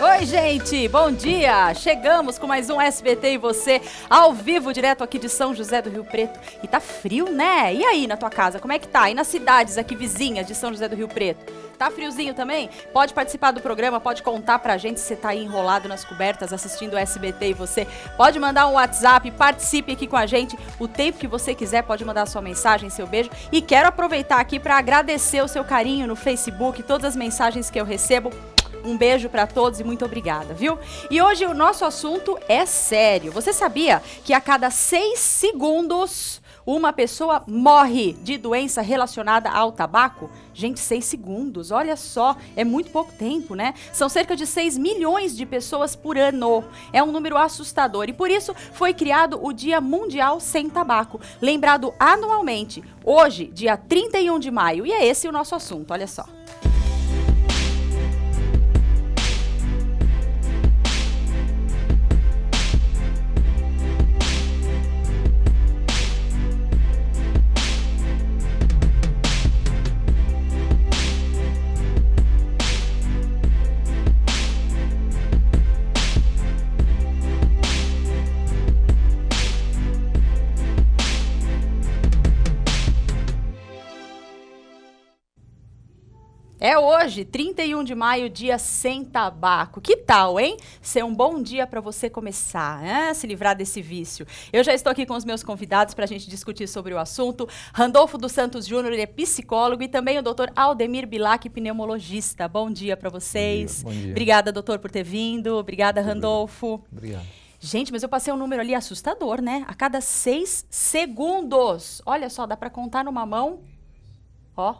Oi, gente, bom dia! Chegamos com mais um SBT e você, ao vivo, direto aqui de São José do Rio Preto. E tá frio, né? E aí na tua casa, como é que tá? E nas cidades aqui vizinhas de São José do Rio Preto? Tá friozinho também? Pode participar do programa, pode contar pra gente se você tá aí enrolado nas cobertas assistindo o SBT e você. Pode mandar um WhatsApp, participe aqui com a gente o tempo que você quiser, pode mandar sua mensagem, seu beijo. E quero aproveitar aqui para agradecer o seu carinho no Facebook, todas as mensagens que eu recebo. Um beijo para todos e muito obrigada, viu? E hoje o nosso assunto é sério. Você sabia que a cada seis segundos uma pessoa morre de doença relacionada ao tabaco? Gente, seis segundos, olha só, é muito pouco tempo, né? São cerca de 6 milhões de pessoas por ano. É um número assustador e por isso foi criado o Dia Mundial Sem Tabaco, lembrado anualmente, hoje, dia 31 de maio. E é esse o nosso assunto, olha só. É hoje, 31 de maio, dia sem tabaco. Que tal, hein? Ser um bom dia para você começar, a se livrar desse vício. Eu já estou aqui com os meus convidados para a gente discutir sobre o assunto. Randolfo dos Santos Júnior, ele é psicólogo, e também o doutor Aldemir Bilac, pneumologista. Bom dia para vocês. Bom dia, bom dia. Obrigada, doutor, por ter vindo. Obrigada, Randolfo. Obrigado. Gente, mas eu passei um número ali assustador, né? A cada seis segundos. Olha só, dá para contar numa mão. Ó,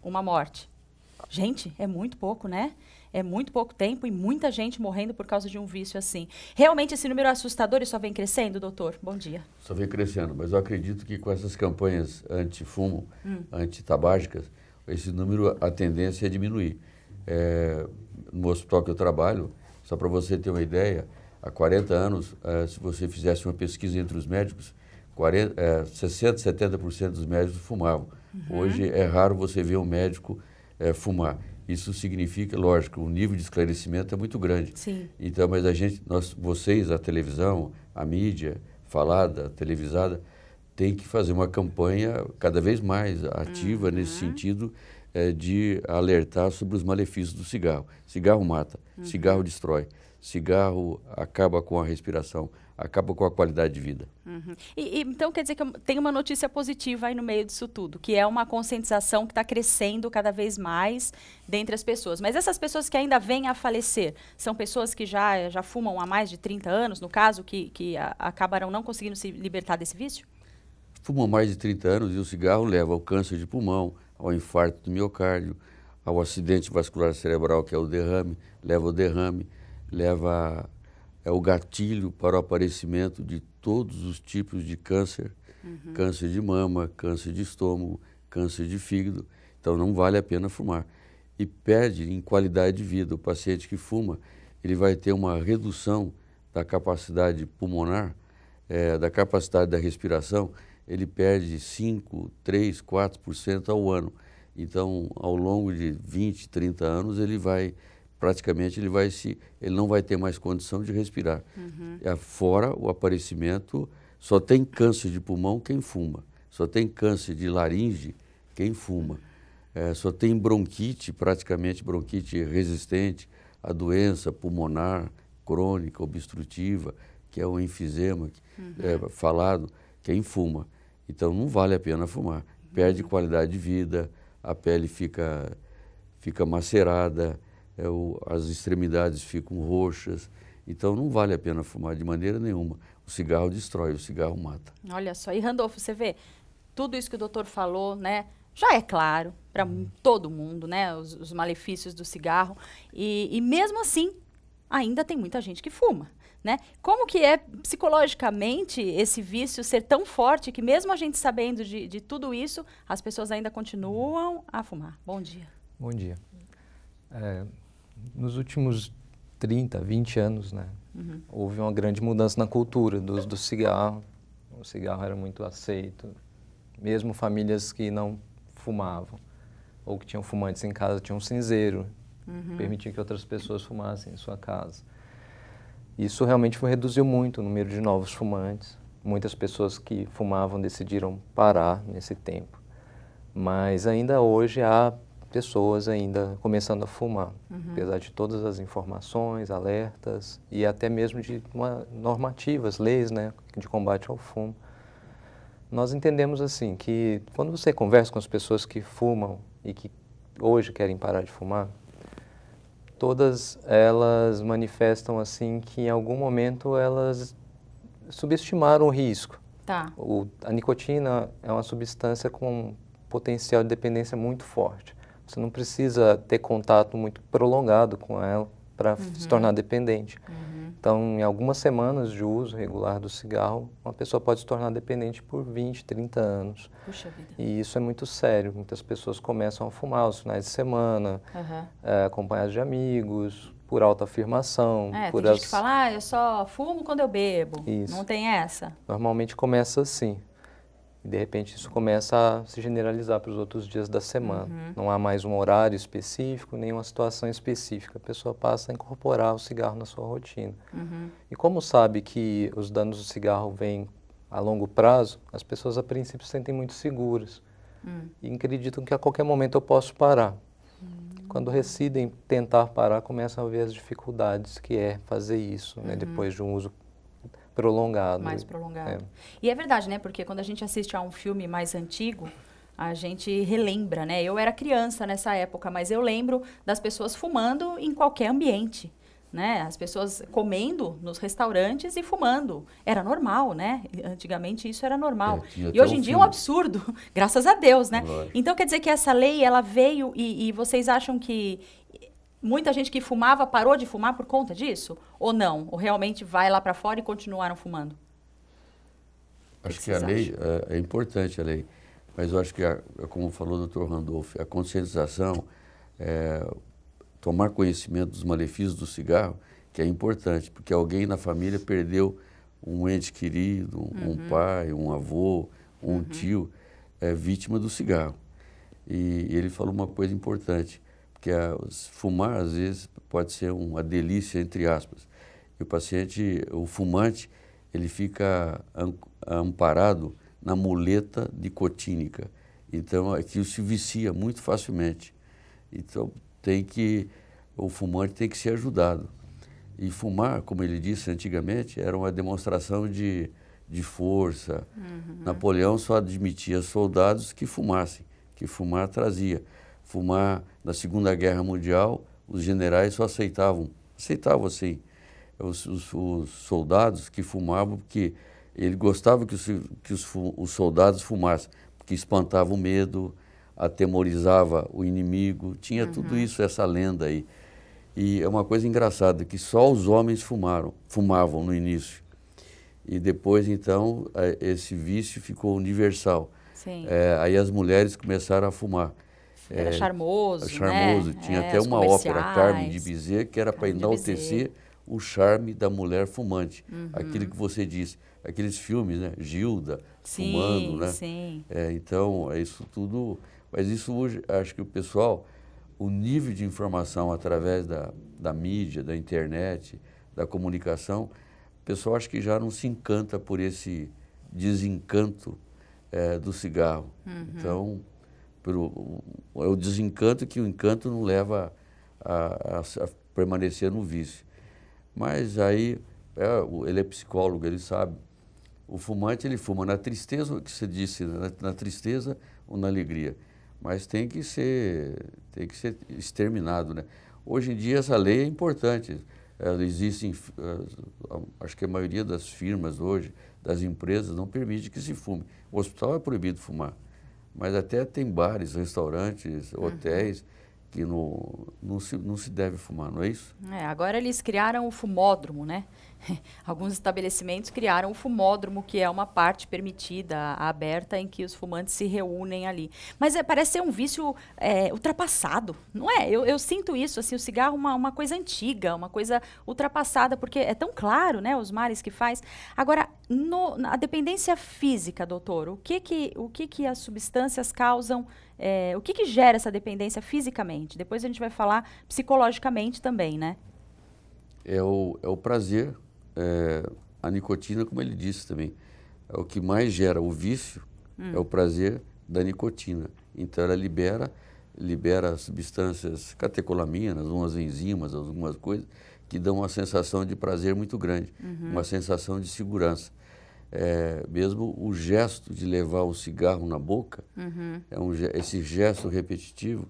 uma morte. Gente, é muito pouco, né? É muito pouco tempo e muita gente morrendo por causa de um vício assim. Realmente esse número é assustador e só vem crescendo, doutor? Bom dia. Só vem crescendo, mas eu acredito que com essas campanhas anti fumo hum. tabágicas esse número, a tendência é diminuir. É, no hospital que eu trabalho, só para você ter uma ideia, há 40 anos, é, se você fizesse uma pesquisa entre os médicos, 40, é, 60, 70% dos médicos fumavam. Uhum. Hoje é raro você ver um médico é, fumar. Isso significa, lógico, o nível de esclarecimento é muito grande. Sim. Então, mas a gente, nós, vocês, a televisão, a mídia falada, televisada, tem que fazer uma campanha cada vez mais ativa uhum. nesse sentido é, de alertar sobre os malefícios do cigarro. Cigarro mata, uhum. cigarro destrói, cigarro acaba com a respiração, acaba com a qualidade de vida. Uhum. E, e, então quer dizer que tem uma notícia positiva aí no meio disso tudo, que é uma conscientização que está crescendo cada vez mais dentre as pessoas. Mas essas pessoas que ainda vêm a falecer são pessoas que já, já fumam há mais de 30 anos, no caso, que, que a, acabarão não conseguindo se libertar desse vício? Fumam mais de 30 anos e o cigarro leva ao câncer de pulmão, ao infarto do miocárdio, ao acidente vascular cerebral, que é o derrame, leva ao derrame, leva é o gatilho para o aparecimento de todos os tipos de câncer, uhum. câncer de mama, câncer de estômago, câncer de fígado. Então não vale a pena fumar. E perde em qualidade de vida. O paciente que fuma, ele vai ter uma redução da capacidade pulmonar, é, da capacidade da respiração, ele perde 5, 3, 4% ao ano. Então, ao longo de 20, 30 anos, ele vai praticamente ele vai se ele não vai ter mais condição de respirar. Uhum. É, fora o aparecimento, só tem câncer de pulmão quem fuma, só tem câncer de laringe quem fuma, é, só tem bronquite, praticamente bronquite resistente a doença pulmonar crônica, obstrutiva, que é o enfisema uhum. é, falado, quem fuma. Então não vale a pena fumar. Perde uhum. qualidade de vida, a pele fica, fica macerada, é o, as extremidades ficam roxas. Então não vale a pena fumar de maneira nenhuma. O cigarro destrói, o cigarro mata. Olha só, e Randolfo, você vê, tudo isso que o doutor falou, né? Já é claro para hum. todo mundo, né? Os, os, malefícios do cigarro. E, e mesmo assim, ainda tem muita gente que fuma. Né? Como que é psicologicamente esse vício ser tão forte que mesmo a gente sabendo de, de tudo isso, as pessoas ainda continuam a fumar? Bom dia. Bom dia. É, nos últimos 30, 20 anos, né? Uhum. Houve uma grande mudança na cultura do uso do cigarro. O cigarro era muito aceito, mesmo famílias que não fumavam ou que tinham fumantes em casa tinham um cinzeiro, uhum. permitia que outras pessoas fumassem em sua casa. Isso realmente foi, reduziu muito o número de novos fumantes. Muitas pessoas que fumavam decidiram parar nesse tempo. Mas ainda hoje há pessoas ainda começando a fumar, uhum. apesar de todas as informações, alertas e até mesmo de uma, normativas, leis né, de combate ao fumo. Nós entendemos assim que quando você conversa com as pessoas que fumam e que hoje querem parar de fumar, todas elas manifestam assim que em algum momento elas subestimaram o risco. Tá. O, a nicotina é uma substância com um potencial de dependência muito forte. Você não precisa ter contato muito prolongado com ela para uhum. se tornar uhum. dependente. Uhum. Então, em algumas semanas de uso regular do cigarro, uma pessoa pode se tornar dependente por 20, 30 anos. Puxa vida. E isso é muito sério. Muitas pessoas começam a fumar aos finais de semana, uhum. é, de amigos, por autoafirmação. É, por tem as... gente que fala, ah, eu só fumo quando eu bebo. Isso. Não tem essa? Normalmente começa assim. E de repente isso começa a se generalizar para os outros dias da semana. Uhum. Não há mais um horário específico, nenhuma situação específica. A pessoa passa a incorporar o cigarro na sua rotina. Uhum. E como sabe que os danos do cigarro vêm a longo prazo, as pessoas a princípio se sentem muito seguras uhum. e acreditam que a qualquer momento eu posso parar. Hum. Quando recidem tentar parar, começam a ver as dificuldades que é fazer isso, né? Uhum. depois de um uso prolongado. Mais prolongado. É. E é verdade, né? Porque quando a gente assiste a um filme mais antigo, a gente relembra, né? Eu era criança nessa época, mas eu lembro das pessoas fumando em qualquer ambiente. Né? As pessoas comendo nos restaurantes e fumando. Era normal, né? Antigamente isso era normal. É, e hoje em um dia é um absurdo, graças a Deus, né? Então quer dizer que essa lei ela veio e, e vocês acham que muita gente que fumava parou de fumar por conta disso? Ou não? Ou realmente vai lá para fora e continuaram fumando? Acho que, que a lei é, é, importante a lei, mas eu acho que, a, como falou o Dr. Randolph, a conscientização, é, tomar conhecimento dos malefícios do cigarro, que é importante, porque alguém na família perdeu um ente querido, um, uhum. pai, um avô, um uhum. tio, é vítima do cigarro. E, e ele falou uma coisa importante. Porque a, é fumar, às vezes, pode ser uma delícia, entre aspas. E o paciente, o fumante, ele fica amparado na muleta nicotínica. Então, aquilo se vicia muito facilmente. Então, tem que o fumante tem que ser ajudado. E fumar, como ele disse antigamente, era uma demonstração de, de força. Uhum. Napoleão só admitia soldados que fumassem, que fumar trazia fumar na Segunda Guerra Mundial, os generais só aceitavam, aceitavam assim, os, os, os soldados que fumavam, porque ele gostava que os, que os, os soldados fumassem, porque espantava o medo, atemorizava o inimigo, tinha uhum. tudo isso, essa lenda aí. E é uma coisa engraçada, que só os homens fumaram, fumavam no início. E depois, então, eh, esse vício ficou universal. É, aí as mulheres começaram a fumar. Era é, charmoso. Charmoso. Né? Tinha é, até uma ópera, Carmen de Bizet, que era para enaltecer o charme da mulher fumante. Uhum. Aquilo que você disse, aqueles filmes, né? Gilda, sim, fumando, né? Sim. É, então, é isso tudo. Mas isso hoje, acho que o pessoal, o nível de informação através da, da mídia, da internet, da comunicação, o pessoal acho que já não se encanta por esse desencanto é, do cigarro. Uhum. Então pelo é o desencanto que o encanto não leva a, a, a permanecer no vício. Mas aí é, ele é psicólogo, ele sabe. O fumante ele fuma na tristeza, o que você disse, né, na, na tristeza ou na alegria, mas tem que ser tem que ser exterminado, né? Hoje em dia essa lei é importante. Ela é, existem, é, acho que a maioria das firmas hoje, das empresas, não permite que se fume. O hospital é proibido fumar mas até tem bares, restaurantes, hotéis uhum. que não, não, se, não se deve fumar, não é isso? É, agora eles criaram o fumódromo, né? Alguns estabelecimentos criaram o fumódromo, que é uma parte permitida, aberta, em que os fumantes se reúnem ali. Mas é, parece ser um vício é, ultrapassado, não é? Eu, eu, sinto isso, assim, o cigarro é uma, uma coisa antiga, uma coisa ultrapassada, porque é tão claro, né, os mares que faz. Agora, no, a dependência física, doutor, o que que, o que, que as substâncias causam, é, o que que gera essa dependência fisicamente? Depois a gente vai falar psicologicamente também, né? É o, é o prazer é, a nicotina, como ele disse também, é o que mais gera o vício hum. é o prazer da nicotina. Então ela libera libera substâncias catecolaminas, umas enzimas, algumas coisas que dão uma sensação de prazer muito grande, uhum. uma sensação de segurança. É, mesmo o gesto de levar o cigarro na boca, uhum. é um, esse gesto repetitivo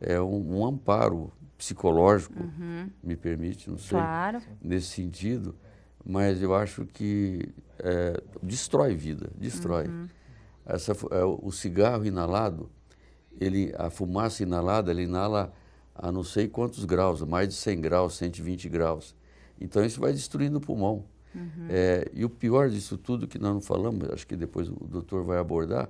é um, um amparo psicológico, uhum. me permite, não sei, claro. nesse sentido, mas eu acho que é, destrói vida, destrói. Uhum. Essa, é, o cigarro inalado, ele, a fumaça inalada, ele inala a não sei quantos graus, mais de 100 graus, 120 graus. Então isso vai destruindo o pulmão. Uhum. É, e o pior disso tudo, que nós não falamos, acho que depois o doutor vai abordar,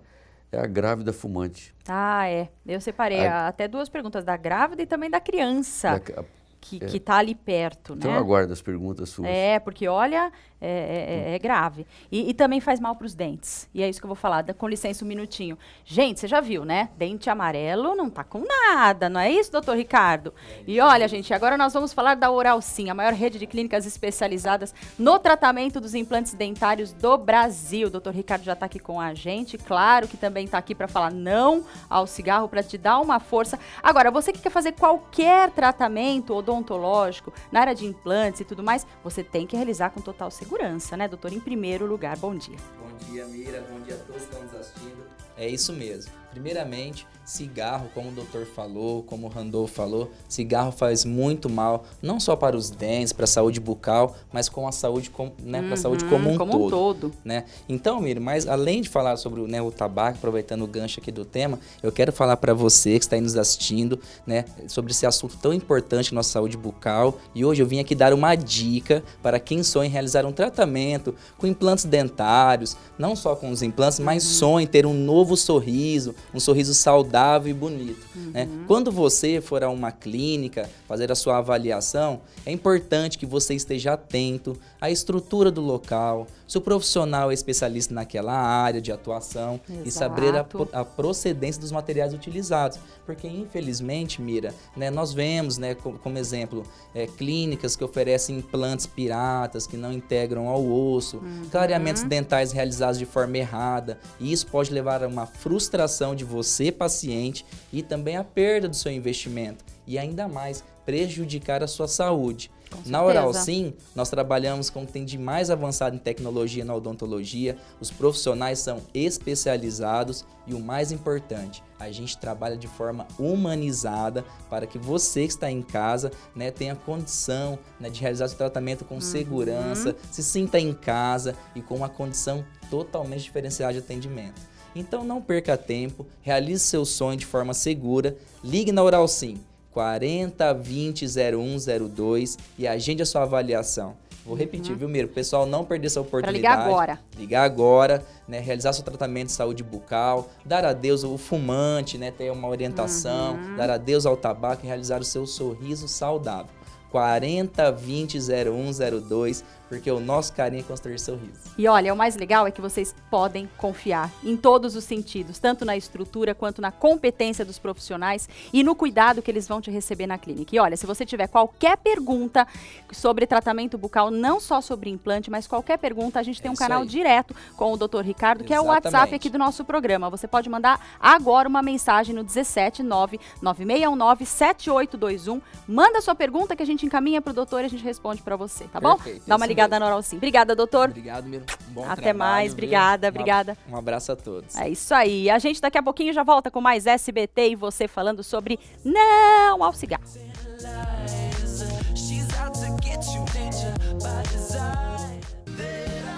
é a grávida fumante. Ah, é. Eu separei a, até duas perguntas, da grávida e também da criança. Da, que é. está ali perto. Então né? aguardo as perguntas suas. É, porque olha, é, é, é, é grave. E, e, também faz mal para os dentes. E é isso que eu vou falar. Da, com licença, um minutinho. Gente, você já viu, né? Dente amarelo não tá com nada, não é isso, doutor Ricardo? É e olha, gente, agora nós vamos falar da Oral Sim, a maior rede de clínicas especializadas no tratamento dos implantes dentários do Brasil. O doutor Ricardo já está aqui com a gente, claro que também está aqui para falar não ao cigarro, para te dar uma força. Agora, você que quer fazer qualquer tratamento odontológico na área de implantes e tudo mais, você tem que realizar com total segurança segurança, né, doutor? Em primeiro lugar, bom dia. Bom dia, Mira. Bom dia a todos que estão nos assistindo. É isso mesmo. Primeiramente, cigarro, como o doutor falou, como o Randolph falou, cigarro faz muito mal, não só para os dentes, para a saúde bucal, mas com a saúde, com, né, uhum, para a saúde como um como todo. Um todo. Né? Então, Miri, mas além de falar sobre né, o tabaco, aproveitando o gancho aqui do tema, eu quero falar para você que está aí nos assistindo, né, sobre esse assunto tão importante na nossa saúde bucal. E hoje eu vim aqui dar uma dica para quem sonha em realizar um tratamento com implantes dentários, não só com os implantes, uhum. mas sonha em ter um novo sorriso, um sorriso saudável e bonito. Uhum. Né? Quando você for a uma clínica fazer a sua avaliação, é importante que você esteja atento à estrutura do local, se o profissional é especialista naquela área de atuação Exato. e saber a, a, procedência dos materiais utilizados. Porque, infelizmente, Mira, né, nós vemos, né, como, como exemplo, é, clínicas que oferecem implantes piratas, que não integram ao osso, uhum. clareamentos dentais realizados de forma errada. E isso pode levar a uma frustração de você, paciente, e também a perda do seu investimento. E ainda mais, prejudicar a sua saúde. Na Oral Sim, nós trabalhamos com o que tem de mais avançado em tecnologia na odontologia, os profissionais são especializados e o mais importante, a gente trabalha de forma humanizada para que você que está em casa né, tenha condição né, de realizar seu tratamento com uhum. segurança, se sinta em casa e com uma condição totalmente diferenciada de atendimento. Então não perca tempo, realize seu sonho de forma segura, ligue na Oral Sim 40 20 0102 e agende a sua avaliação. Vou repetir, uhum. viu, Miro? O pessoal não perder essa oportunidade. Pra ligar agora. Ligar agora, né? Realizar seu tratamento de saúde bucal, dar adeus ao fumante, né? Ter uma orientação, uhum. dar adeus ao tabaco e realizar o seu sorriso saudável. 40 20 0102 porque o nosso carinho é construir sorriso. E olha, o mais legal é que vocês podem confiar em todos os sentidos, tanto na estrutura quanto na competência dos profissionais e no cuidado que eles vão te receber na clínica. E olha, se você tiver qualquer pergunta sobre tratamento bucal, não só sobre implante, mas qualquer pergunta, a gente tem é um canal aí. direto com o Dr. Ricardo, Exatamente. que é o WhatsApp aqui do nosso programa. Você pode mandar agora uma mensagem no 17996197821. Manda sua pergunta que a gente encaminha para o doutor e a gente responde para você, tá Perfeito. bom? Dá uma é ligada Obrigada, Noral, sim. Obrigada, doutor. Obrigado, Miro. Bom Até trabalho, mais. Viu? Obrigada, obrigada. Um abraço a todos. É isso aí. A gente daqui a pouquinho já volta com mais SBT e você falando sobre não ao cigarro.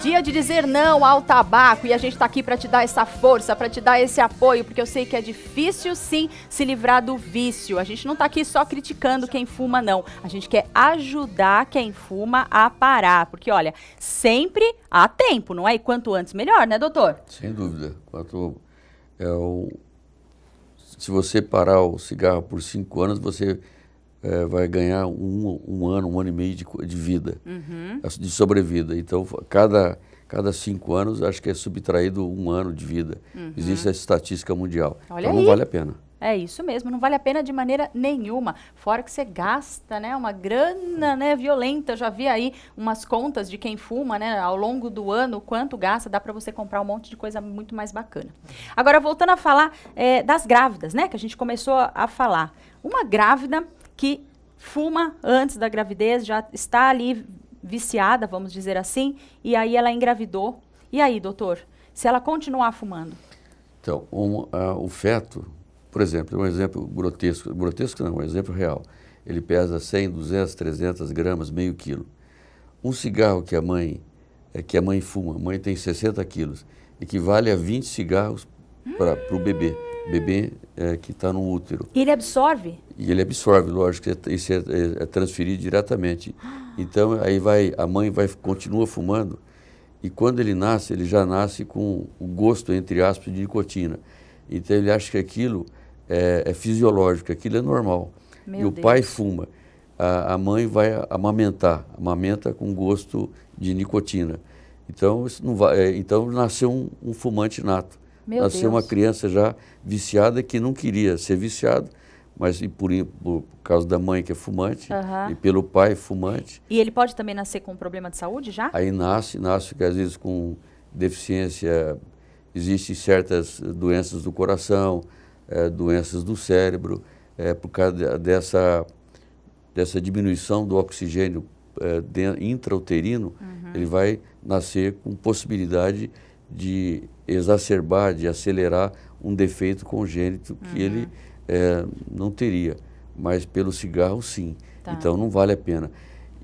dia de dizer não ao tabaco e a gente está aqui para te dar essa força, para te dar esse apoio, porque eu sei que é difícil sim se livrar do vício. A gente não está aqui só criticando quem fuma não. A gente quer ajudar quem fuma a parar, porque olha, sempre há tempo, não é? E quanto antes melhor, né, doutor? Sem dúvida. Quanto é o se você parar o cigarro por cinco anos, você é, vai ganhar um, um ano, um ano e meio de, de vida, uhum. de sobrevida. Então, cada, cada cinco anos, acho que é subtraído um ano de vida. Uhum. Existe essa estatística mundial. Olha então, aí. não vale a pena. É isso mesmo, não vale a pena de maneira nenhuma. Fora que você gasta, né, uma grana, né, violenta. já vi aí umas contas de quem fuma, né, ao longo do ano, quanto gasta, dá para você comprar um monte de coisa muito mais bacana. Agora voltando a falar é, das grávidas, né, que a gente começou a falar. Uma grávida que fuma antes da gravidez, já está ali viciada, vamos dizer assim, e aí ela engravidou. E aí, doutor, se ela continuar fumando? Então, um, uh, o feto, por exemplo, é um exemplo grotesco, grotesco não, é um exemplo real. Ele pesa 100, 200, 300 gramas, meio quilo. Um cigarro que a mãe é, que a mãe fuma, a mãe tem 60 quilos, equivale a 20 cigarros para o bebê bebê é, que está no útero. E ele absorve? E ele absorve, lógico, isso é, é, é, é transferido diretamente. Então aí vai, a mãe vai, continua fumando e quando ele nasce, ele já nasce com o gosto, entre aspas, de nicotina. Então ele acha que aquilo é, é fisiológico, aquilo é normal. Meu e o pai fuma. A, a mãe vai amamentar, amamenta com gosto de nicotina. Então, isso não vai, é, então nasceu um, um fumante nato. Meu a Deus. ser uma criança já viciada que não queria ser viciado, mas e por, por, causa da mãe que é fumante uhum. e pelo pai fumante. E ele pode também nascer com um problema de saúde já? Aí nasce, nasce que às vezes com deficiência, existem certas doenças do coração, é, doenças do cérebro, é, por causa dessa, dessa diminuição do oxigênio é, eh, de, intrauterino, uhum. ele vai nascer com possibilidade de exacerbar, de acelerar um defeito congênito que uhum. ele é, não teria, mas pelo cigarro sim. Tá. Então não vale a pena.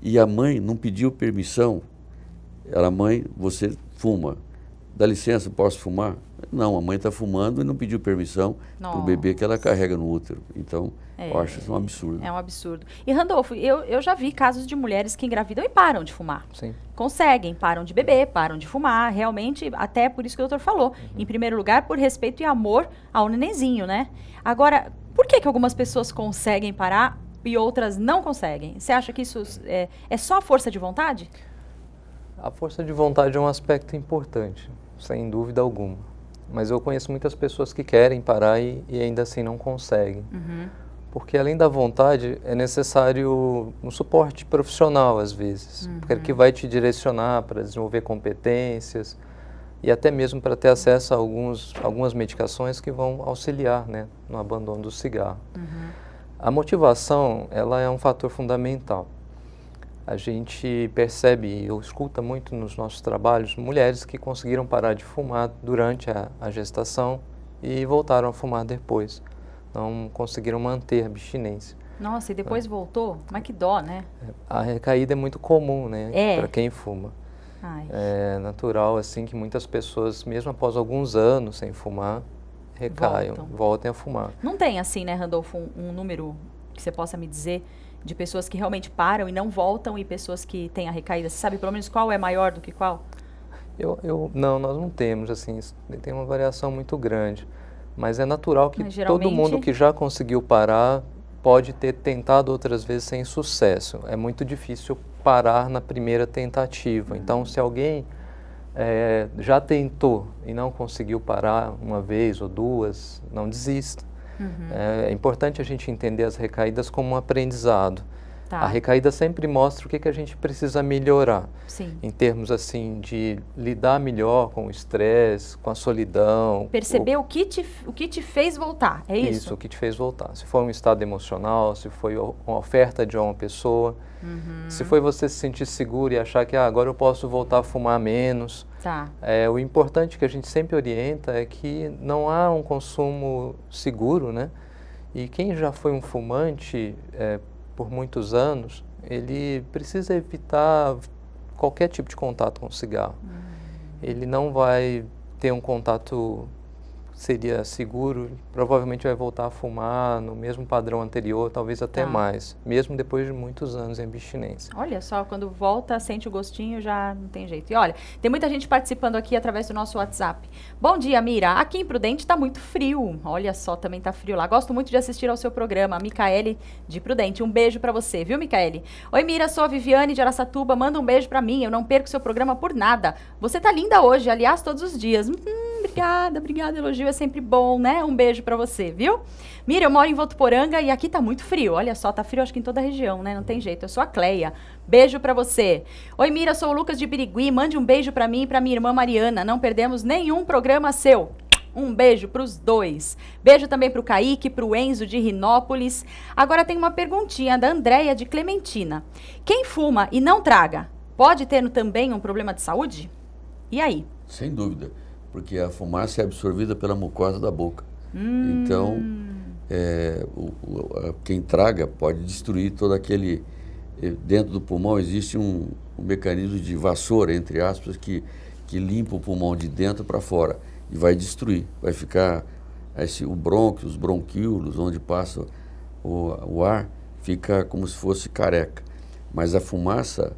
E a mãe não pediu permissão. Ela, mãe, você fuma dá licença, posso fumar? Não, a mãe está fumando e não pediu permissão para o bebê que ela carrega no útero. Então, é, eu acho isso um absurdo. É um absurdo. E, Randolfo, eu, eu já vi casos de mulheres que engravidam e param de fumar. Sim. Conseguem, param de beber, param de fumar. Realmente, até por isso que o doutor falou. Uhum. Em primeiro lugar, por respeito e amor ao nenenzinho, né? Agora, por que, que algumas pessoas conseguem parar e outras não conseguem? Você acha que isso é, é só força de vontade? A força de vontade é um aspecto importante sem dúvida alguma. Mas eu conheço muitas pessoas que querem parar e, e ainda assim não conseguem. Uhum. Porque além da vontade, é necessário um suporte profissional às vezes, uhum. porque que vai te direcionar para desenvolver competências e até mesmo para ter acesso a alguns, algumas medicações que vão auxiliar né, no abandono do cigarro. Uhum. A motivação ela é um fator fundamental. A gente percebe ou escuta muito nos nossos trabalhos mulheres que conseguiram parar de fumar durante a, a gestação e voltaram a fumar depois. Não conseguiram manter a abstinência. Nossa, e depois é. voltou? Mas que dó, né? É, a recaída é muito comum, né? É. Para quem fuma. Ai. É natural, assim, que muitas pessoas, mesmo após alguns anos sem fumar, recaiam, Voltam. voltem a fumar. Não tem, assim, né, Randolfo, um, um número que você possa me dizer de pessoas que realmente param e não voltam e pessoas que têm a recaída? Você sabe pelo menos qual é maior do que qual? Eu, eu não, nós não temos assim, tem uma variação muito grande, mas é natural que geralmente... todo mundo que já conseguiu parar pode ter tentado outras vezes sem sucesso. É muito difícil parar na primeira tentativa. Uhum. Então, se alguém é, já tentou e não conseguiu parar uma vez ou duas, não desista Uhum. É, é importante a gente entender as recaídas como um aprendizado. Tá. A recaída sempre mostra o que, que a gente precisa melhorar. Sim. Em termos assim de lidar melhor com o estresse, com a solidão. Perceber o, o, que te, o que te fez voltar, é isso? Isso, o que te fez voltar. Se foi um estado emocional, se foi uma oferta de uma pessoa, uhum. se foi você se sentir seguro e achar que ah, agora eu posso voltar a fumar menos. Tá. É, o importante que a gente sempre orienta é que não há um consumo seguro, né? E quem já foi um fumante, é, por muitos anos, ele precisa evitar qualquer tipo de contato com o cigarro. Uhum. Ele não vai ter um contato seria seguro, provavelmente vai voltar a fumar no mesmo padrão anterior, talvez até tá. mais, mesmo depois de muitos anos em abstinência. Olha só, quando volta, sente o gostinho, já não tem jeito. E olha, tem muita gente participando aqui através do nosso WhatsApp. Bom dia, Mira. Aqui em Prudente está muito frio. Olha só, também está frio lá. Gosto muito de assistir ao seu programa, Micaele de Prudente. Um beijo para você, viu, Micaele? Oi, Mira, sou a Viviane de Aracatuba. Manda um beijo para mim. Eu não perco seu programa por nada. Você tá linda hoje, aliás, todos os dias. Hum, obrigada, obrigada, elogio é sempre bom, né? Um beijo para você, viu? Mira, eu moro em Votuporanga e aqui tá muito frio. Olha só, tá frio acho que em toda a região, né? Não tem jeito. Eu sou a Cleia. Beijo para você. Oi, Mira, sou o Lucas de Birigui. Mande um beijo para mim e para minha irmã Mariana. Não perdemos nenhum programa seu. Um beijo para os dois. Beijo também para o Kaique, para o Enzo de Rinópolis. Agora tem uma perguntinha da Andréia de Clementina. Quem fuma e não traga, pode ter também um problema de saúde? E aí? Sem dúvida porque a fumaça é absorvida pela mucosa da boca. Hum. Então, é, o, o, quem traga pode destruir todo aquele. Eh, dentro do pulmão existe um, um mecanismo de vassoura, entre aspas, que, que limpa o pulmão de dentro para fora e vai destruir. Vai ficar esse, o brônquio, os bronquíolos, onde passa o, o ar, fica como se fosse careca. Mas a fumaça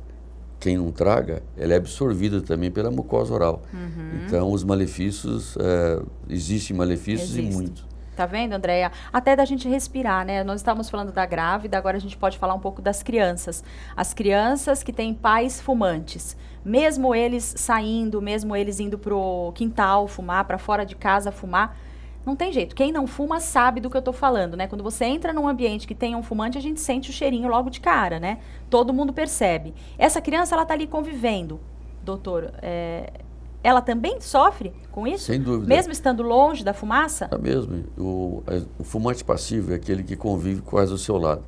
quem não traga, ela é absorvida também pela mucosa oral. Uhum. Então, os malefícios, é, existem malefícios Existe. e muitos. Tá vendo, Andréia? Até da gente respirar, né? Nós estávamos falando da grávida, agora a gente pode falar um pouco das crianças. As crianças que têm pais fumantes. Mesmo eles saindo, mesmo eles indo pro quintal fumar, para fora de casa fumar, não tem jeito. Quem não fuma sabe do que eu estou falando, né? Quando você entra num ambiente que tem um fumante, a gente sente o cheirinho logo de cara, né? Todo mundo percebe. Essa criança, ela tá ali convivendo. Doutor, é... ela também sofre com isso? Sem dúvida. Mesmo estando longe da fumaça? É mesmo. O, o fumante passivo é aquele que convive quase ao seu lado.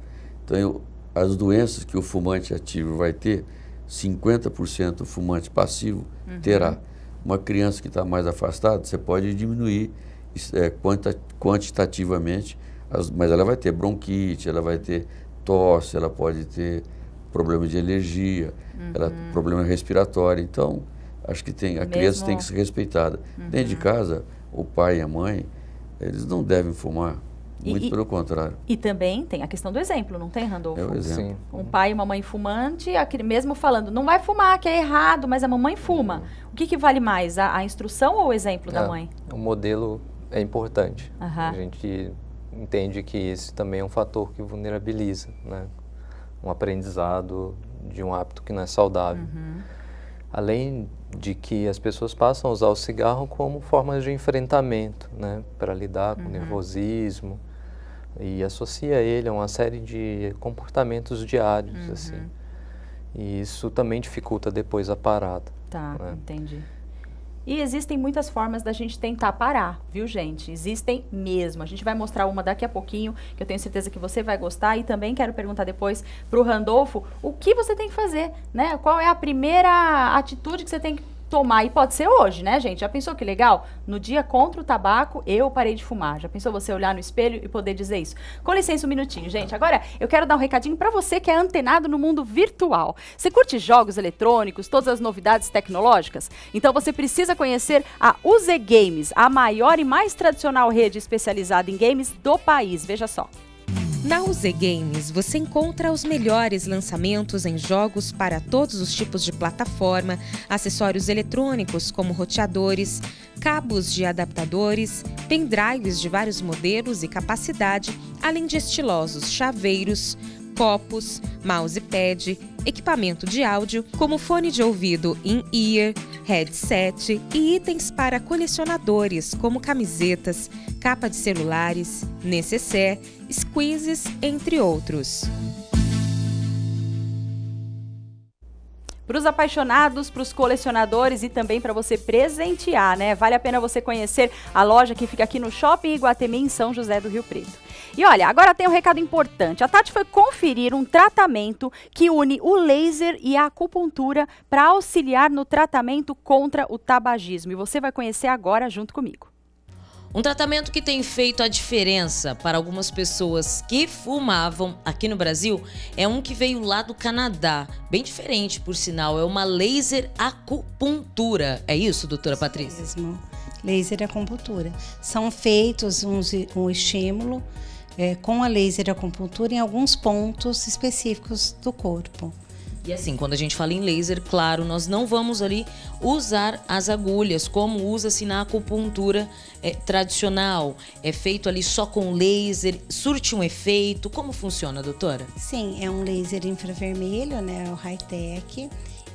Então, eu, as doenças que o fumante ativo vai ter, 50% o fumante passivo uhum. terá. Uma criança que está mais afastada, você pode diminuir é, quantitativamente, as, mas ela vai ter bronquite, ela vai ter tosse, ela pode ter problema de alergia, uhum. ela problema respiratório. Então, acho que tem a Mesmo... criança tem que ser respeitada. Uhum. Dentro de uhum. casa, o pai e a mãe, eles não devem fumar. Muito e, pelo contrário. E também tem a questão do exemplo, não tem, Randolfo? É o exemplo. Sim. Um pai e uma mãe fumante, aquele mesmo falando, não vai fumar, que é errado, mas a mamãe fuma. Uhum. O que, que vale mais, a, a instrução ou o exemplo é, da mãe? O modelo é importante. Uhum. A gente entende que esse também é um fator que vulnerabiliza, né? Um aprendizado de um hábito que não é saudável. Uhum. Além de que as pessoas passam a usar o cigarro como formas de enfrentamento, né? Para lidar com uhum. nervosismo e associa ele a uma série de comportamentos diários, assim. Uhum. E isso também dificulta depois a parada. Tá, né? entendi. E existem muitas formas da gente tentar parar, viu, gente? Existem mesmo. A gente vai mostrar uma daqui a pouquinho, que eu tenho certeza que você vai gostar. E também quero perguntar depois pro Randolfo o que você tem que fazer, né? Qual é a primeira atitude que você tem que tomar, e pode ser hoje, né, gente? Já pensou que legal? No dia contra o tabaco, eu parei de fumar. Já pensou você olhar no espelho e poder dizer isso? Com licença um minutinho, gente. Agora eu quero dar um recadinho para você que é antenado no mundo virtual. Você curte jogos eletrônicos, todas as novidades tecnológicas? Então você precisa conhecer a UZ Games, a maior e mais tradicional rede especializada em games do país. Veja só. Na UZ Games você encontra os melhores lançamentos em jogos para todos os tipos de plataforma, acessórios eletrônicos como roteadores, cabos de adaptadores, pendrives de vários modelos e capacidade, além de estilosos chaveiros, copos, mousepad, equipamento de áudio, como fone de ouvido in-ear, headset e itens para colecionadores, como camisetas, capa de celulares, necessaire, squeezes, entre outros. Para os apaixonados, para os colecionadores e também para você presentear, né? Vale a pena você conhecer a loja que fica aqui no Shopping Iguatemi, em São José do Rio Preto. E olha, agora tem um recado importante. A Tati foi conferir um tratamento que une o laser e a acupuntura para auxiliar no tratamento contra o tabagismo. E você vai conhecer agora junto comigo. Um tratamento que tem feito a diferença para algumas pessoas que fumavam aqui no Brasil é um que veio lá do Canadá. Bem diferente, por sinal, é uma laser acupuntura. É isso, doutora Patrícia? Isso mesmo. Laser acupuntura. São feitos um, um estímulo é, com a laser acupuntura em alguns pontos específicos do corpo. E assim, quando a gente fala em laser, claro, nós não vamos ali usar as agulhas, como usa-se na acupuntura é, tradicional. É feito ali só com laser, surte um efeito. Como funciona, doutora? Sim, é um laser infravermelho, né? É o high-tech.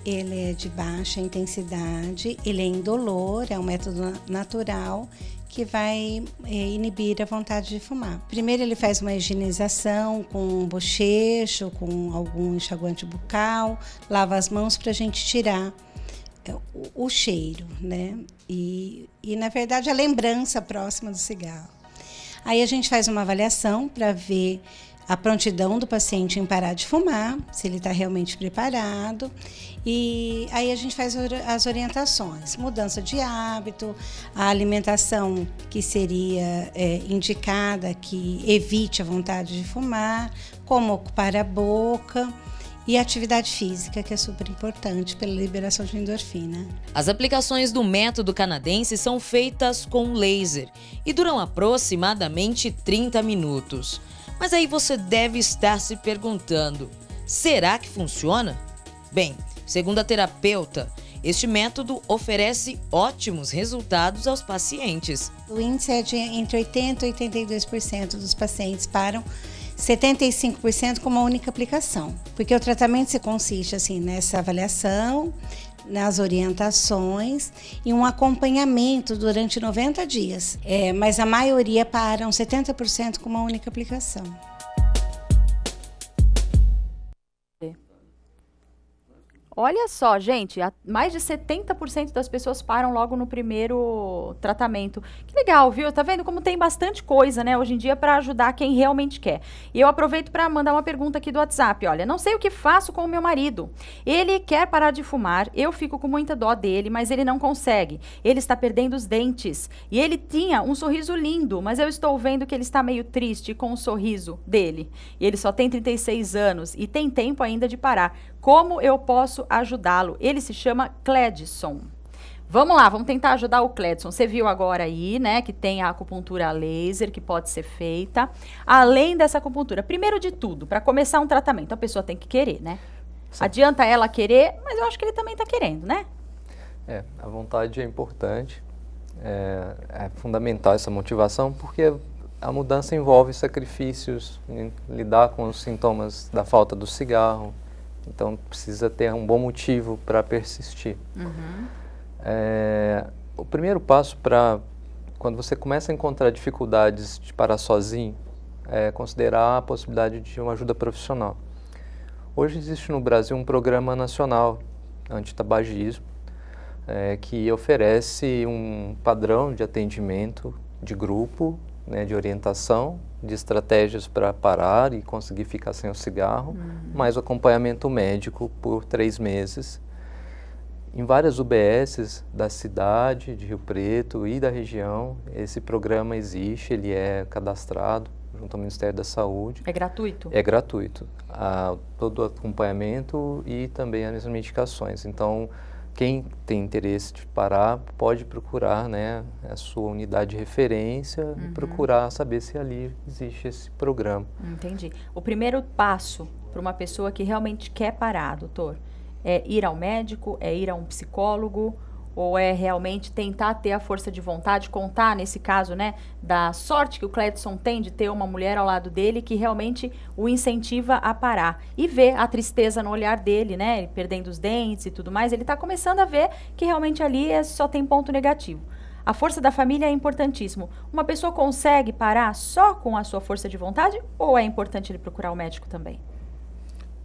Ele é de baixa intensidade, ele é indolor, é um método natural que vai é, inibir a vontade de fumar. Primeiro ele faz uma higienização com um bochecho, com algum enxaguante bucal, lava as mãos para a gente tirar é, o, o cheiro, né? E, e na verdade a lembrança próxima do cigarro. Aí a gente faz uma avaliação para ver a prontidão do paciente em parar de fumar, se ele está realmente preparado. E aí a gente faz as orientações: mudança de hábito, a alimentação que seria é, indicada, que evite a vontade de fumar, como ocupar a boca. E atividade física, que é super importante pela liberação de endorfina. As aplicações do método canadense são feitas com laser e duram aproximadamente 30 minutos. Mas aí você deve estar se perguntando: será que funciona? Bem, segundo a terapeuta, este método oferece ótimos resultados aos pacientes. O índice é de entre 80% e 82% dos pacientes param 75% com uma única aplicação, porque o tratamento se consiste assim nessa avaliação, nas orientações e um acompanhamento durante 90 dias. É, mas a maioria param 70% com uma única aplicação. Olha só, gente, mais de 70% das pessoas param logo no primeiro tratamento. Que legal, viu? Tá vendo como tem bastante coisa, né, hoje em dia para ajudar quem realmente quer. E eu aproveito para mandar uma pergunta aqui do WhatsApp. Olha, não sei o que faço com o meu marido. Ele quer parar de fumar, eu fico com muita dó dele, mas ele não consegue. Ele está perdendo os dentes. E ele tinha um sorriso lindo, mas eu estou vendo que ele está meio triste com o sorriso dele. E ele só tem 36 anos e tem tempo ainda de parar. Como eu posso ajudá-lo? Ele se chama Cledson. Vamos lá, vamos tentar ajudar o Cledson. Você viu agora aí, né, que tem a acupuntura laser que pode ser feita. Além dessa acupuntura, primeiro de tudo, para começar um tratamento, a pessoa tem que querer, né? Sim. Adianta ela querer, mas eu acho que ele também está querendo, né? É, a vontade é importante. É, é, fundamental essa motivação porque a mudança envolve sacrifícios, lidar com os sintomas da falta do cigarro, então precisa ter um bom motivo para persistir. Uhum. É, o primeiro passo para quando você começa a encontrar dificuldades de parar sozinho é considerar a possibilidade de uma ajuda profissional. Hoje existe no Brasil um programa nacional anti é, que oferece um padrão de atendimento de grupo, né, de orientação de estratégias para parar e conseguir ficar sem o cigarro, uhum. mais o acompanhamento médico por três meses. Em várias UBSs da cidade, de Rio Preto e da região, esse programa existe, ele é cadastrado junto ao Ministério da Saúde. É gratuito? É gratuito. Ah, todo o acompanhamento e também as medicações. Então, quem tem interesse de parar pode procurar né, a sua unidade de referência uhum. e procurar saber se ali existe esse programa. Entendi. O primeiro passo para uma pessoa que realmente quer parar, doutor, é ir ao médico, é ir a um psicólogo? Ou é realmente tentar ter a força de vontade, contar nesse caso, né, da sorte que o Cledson tem de ter uma mulher ao lado dele que realmente o incentiva a parar. E ver a tristeza no olhar dele, né, perdendo os dentes e tudo mais, ele está começando a ver que realmente ali é, só tem ponto negativo. A força da família é importantíssimo. Uma pessoa consegue parar só com a sua força de vontade ou é importante ele procurar o médico também?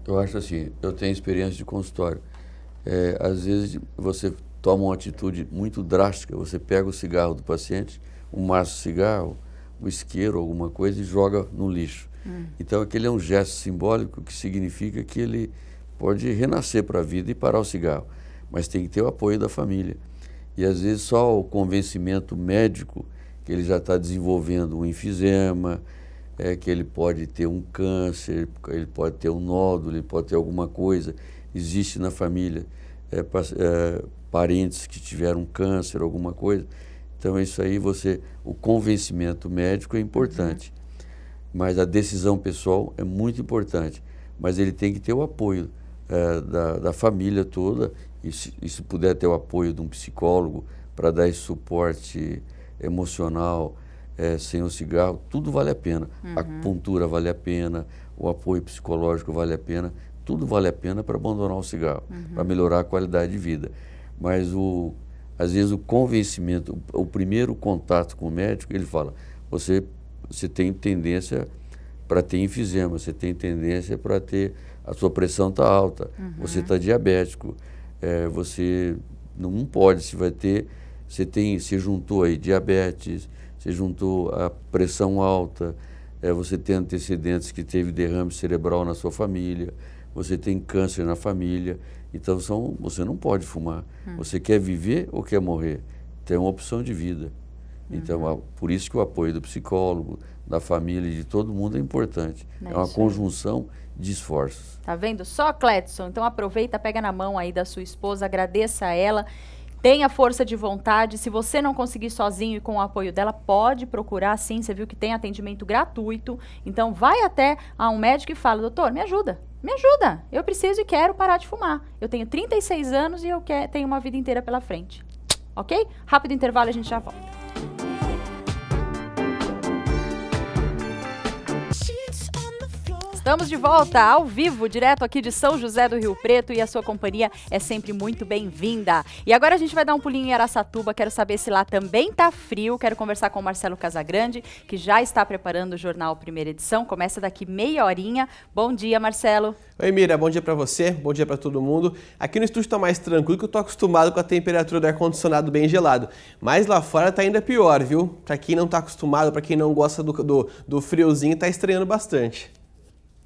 Eu acho assim, eu tenho experiência de consultório. É, às vezes você toma uma atitude muito drástica. Você pega o cigarro do paciente, um maço de cigarro, o isqueiro, alguma coisa, e joga no lixo. Hum. Então, aquele é um gesto simbólico que significa que ele pode renascer para a vida e parar o cigarro, mas tem que ter o apoio da família. E às vezes só o convencimento médico que ele já está desenvolvendo um enfisema, é, que ele pode ter um câncer, ele pode ter um nódulo, ele pode ter alguma coisa, existe na família. é, é parentes que tiveram câncer, alguma coisa. Então isso aí você, o convencimento médico é importante, uhum. mas a decisão pessoal é muito importante. Mas ele tem que ter o apoio é, da, da, família toda e se, e se, puder ter o apoio de um psicólogo para dar esse suporte emocional é, sem o cigarro, tudo vale a pena. Uhum. A acupuntura vale a pena, o apoio psicológico vale a pena, tudo vale a pena para abandonar o cigarro, uhum. para melhorar a qualidade de vida. Mas o, às vezes o convencimento, o, o primeiro contato com o médico, ele fala: você, você tem tendência para ter enfisema, você tem tendência para ter a sua pressão está alta, uhum. você está diabético, é, você não pode, se vai ter, você tem, se juntou aí diabetes, você juntou a pressão alta, é, você tem antecedentes que teve derrame cerebral na sua família, você tem câncer na família. Então são, você não pode fumar. Hum. Você quer viver ou quer morrer? Tem uma opção de vida. Então, uhum. Então, por isso que o apoio do psicólogo, da família e de todo mundo é importante. Deixa. É, é uma conjunção de esforços. Tá vendo? Só Cletson. Então aproveita, pega na mão aí da sua esposa, agradeça a ela. Tenha força de vontade. Se você não conseguir sozinho e com o apoio dela, pode procurar sim. Você viu que tem atendimento gratuito. Então vai até a um médico e fala: "Doutor, me ajuda. Me ajuda, eu preciso e quero parar de fumar. Eu tenho 36 anos e eu quero, tenho uma vida inteira pela frente. Ok? Rápido intervalo, a gente já volta. Estamos de volta ao vivo, direto aqui de São José do Rio Preto e a sua companhia é sempre muito bem-vinda. E agora a gente vai dar um pulinho em Aracatuba, quero saber se lá também tá frio, quero conversar com o Marcelo Casagrande, que já está preparando o jornal Primeira Edição, começa daqui meia horinha. Bom dia, Marcelo. Oi, Mira, bom dia para você, bom dia para todo mundo. Aqui no estúdio tá mais tranquilo que eu tô acostumado com a temperatura do ar-condicionado bem gelado, mas lá fora tá ainda pior, viu? Para quem não tá acostumado, para quem não gosta do, do, do friozinho, tá estranhando bastante.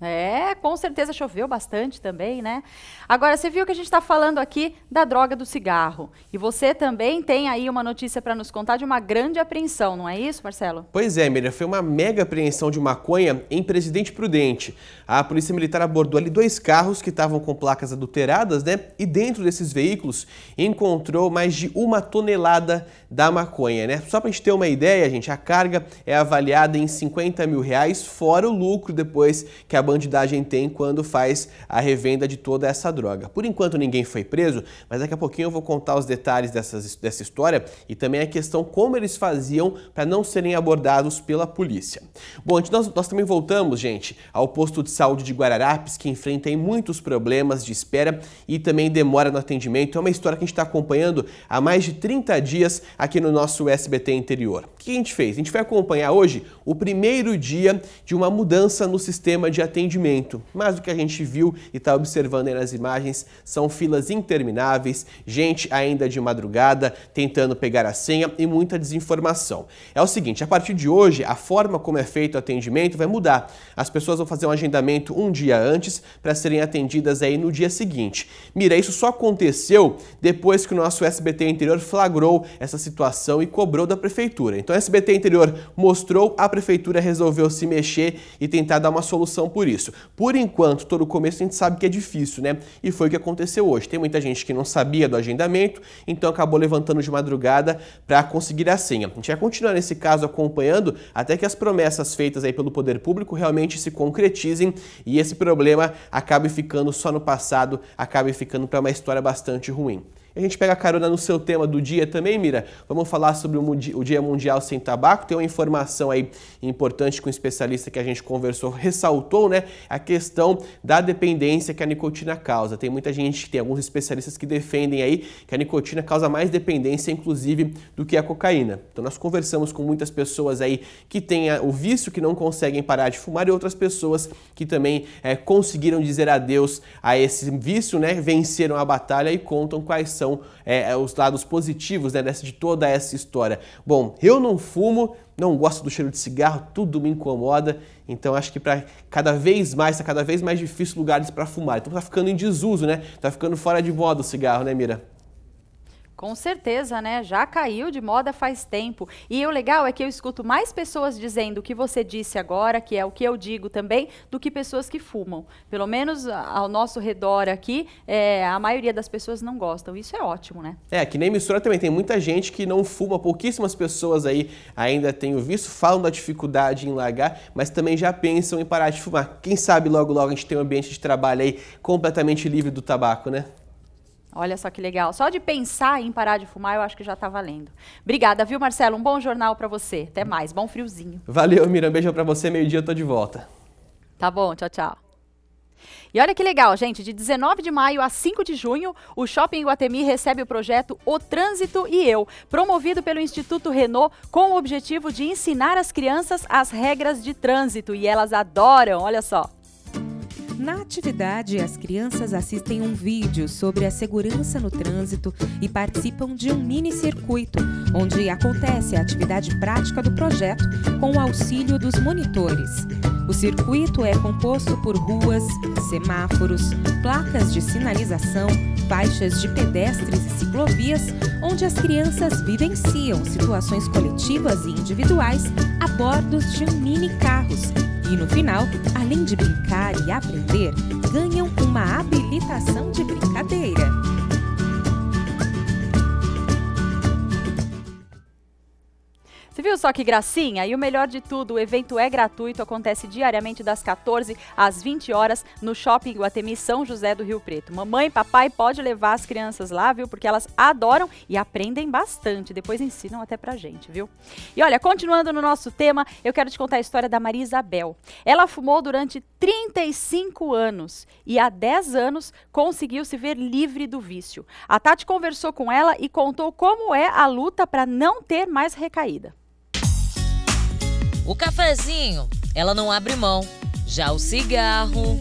É, com certeza choveu bastante também, né? Agora, você viu que a gente está falando aqui da droga do cigarro. E você também tem aí uma notícia para nos contar de uma grande apreensão, não é isso, Marcelo? Pois é, Miriam. Foi uma mega apreensão de maconha em Presidente Prudente. A Polícia Militar abordou ali dois carros que estavam com placas adulteradas, né? E dentro desses veículos encontrou mais de uma tonelada da maconha, né? Só para a gente ter uma ideia, gente, a carga é avaliada em 50 mil reais, fora o lucro depois que a bandidagem tem quando faz a revenda de toda essa droga. Por enquanto ninguém foi preso, mas daqui a pouquinho eu vou contar os detalhes dessas, dessa história e também a questão como eles faziam para não serem abordados pela polícia. Bom, antes nós, nós também voltamos, gente, ao posto de saúde de Guararapes, que enfrenta muitos problemas de espera e também demora no atendimento. É uma história que a gente está acompanhando há mais de 30 dias aqui no nosso SBT interior. O que a gente fez? A gente vai acompanhar hoje o primeiro dia de uma mudança no sistema de atendimento mas o que a gente viu e está observando aí nas imagens são filas intermináveis, gente ainda de madrugada tentando pegar a senha e muita desinformação. É o seguinte, a partir de hoje, a forma como é feito o atendimento vai mudar. As pessoas vão fazer um agendamento um dia antes para serem atendidas aí no dia seguinte. Mira, isso só aconteceu depois que o nosso SBT Interior flagrou essa situação e cobrou da prefeitura. Então, o SBT Interior mostrou, a prefeitura resolveu se mexer e tentar dar uma solução por por isso. Por enquanto, todo começo a gente sabe que é difícil, né? E foi o que aconteceu hoje. Tem muita gente que não sabia do agendamento, então acabou levantando de madrugada para conseguir a senha. A gente vai continuar nesse caso acompanhando até que as promessas feitas aí pelo poder público realmente se concretizem e esse problema acabe ficando só no passado, acabe ficando para uma história bastante ruim. A gente pega carona no seu tema do dia também, Mira. Vamos falar sobre o Dia Mundial Sem Tabaco. Tem uma informação aí importante com um especialista que a gente conversou, ressaltou, né? A questão da dependência que a nicotina causa. Tem muita gente, tem alguns especialistas que defendem aí que a nicotina causa mais dependência, inclusive, do que a cocaína. Então nós conversamos com muitas pessoas aí que têm o vício, que não conseguem parar de fumar, e outras pessoas que também é, conseguiram dizer adeus a esse vício, né? Venceram a batalha e contam quais são é, é, os lados positivos né, de toda essa história. Bom, eu não fumo, não gosto do cheiro de cigarro, tudo me incomoda, então acho que para cada vez mais, está cada vez mais difícil lugares para fumar. Então está ficando em desuso, né? Tá ficando fora de moda o cigarro, né, Mira? Com certeza, né? Já caiu de moda faz tempo. E o legal é que eu escuto mais pessoas dizendo o que você disse agora, que é o que eu digo também, do que pessoas que fumam. Pelo menos ao nosso redor aqui, é, a maioria das pessoas não gostam. Isso é ótimo, né? É, que nem mistura também. Tem muita gente que não fuma, pouquíssimas pessoas aí ainda tenho visto, falam da dificuldade em largar, mas também já pensam em parar de fumar. Quem sabe logo logo a gente tem um ambiente de trabalho aí completamente livre do tabaco, né? Olha só que legal. Só de pensar em parar de fumar, eu acho que já está valendo. Obrigada, viu, Marcelo? Um bom jornal para você. Até mais. Bom friozinho. Valeu, Miriam. Beijo para você. Meio-dia eu tô de volta. Tá bom. Tchau, tchau. E olha que legal, gente, de 19 de maio a 5 de junho, o Shopping Guatemi recebe o projeto O Trânsito e Eu, promovido pelo Instituto Renault com o objetivo de ensinar as crianças as regras de trânsito e elas adoram, olha só. Na atividade, as crianças assistem um vídeo sobre a segurança no trânsito e participam de um mini-circuito, onde acontece a atividade prática do projeto com o auxílio dos monitores. O circuito é composto por ruas, semáforos, placas de sinalização, faixas de pedestres e ciclovias, onde as crianças vivenciam situações coletivas e individuais a bordo de mini carros e no final, além de brincar e aprender, ganham uma habilitação de brincadeira. Você viu só que gracinha? E o melhor de tudo, o evento é gratuito, acontece diariamente das 14 às 20 horas no Shopping Guatemi São José do Rio Preto. Mamãe papai pode levar as crianças lá, viu? Porque elas adoram e aprendem bastante, depois ensinam até pra gente, viu? E olha, continuando no nosso tema, eu quero te contar a história da Maria Isabel. Ela fumou durante 35 anos e há 10 anos conseguiu se ver livre do vício. A Tati conversou com ela e contou como é a luta para não ter mais recaída. O cafezinho, ela não abre mão. Já o cigarro.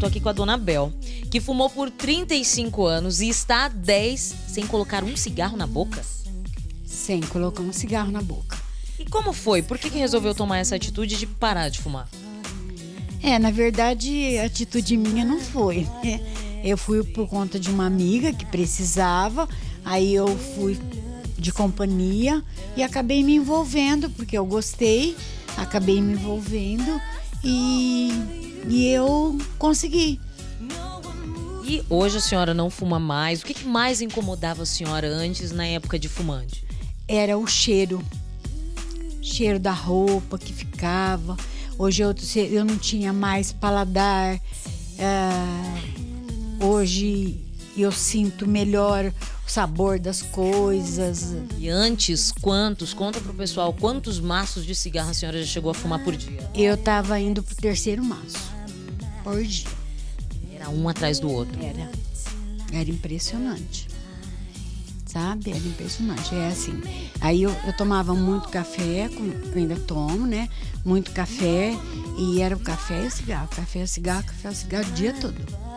Tô aqui com a dona Bel, que fumou por 35 anos e está há 10 sem colocar um cigarro na boca. Sem colocar um cigarro na boca. E como foi? Por que, que resolveu tomar essa atitude de parar de fumar? É, na verdade, a atitude minha não foi. É, eu fui por conta de uma amiga que precisava, aí eu fui de companhia e acabei me envolvendo, porque eu gostei, acabei me envolvendo e, e eu consegui. E hoje a senhora não fuma mais. O que, mais incomodava a senhora antes, na época de fumante? Era o cheiro. Cheiro da roupa que ficava. Hoje eu, eu não tinha mais paladar. Ah, hoje eu sinto melhor sabor das coisas. E antes, quantos? Conta pro pessoal, quantos maços de cigarro a senhora já chegou a fumar por dia? Eu tava indo pro terceiro maço por dia. Era um atrás do outro. Era. Era impressionante. Sabe? Era impressionante. É assim. Aí eu, eu tomava muito café, como ainda tomo, né? Muito café. E era o café e o cigarro. Café e cigarro, café e cigarro o dia todo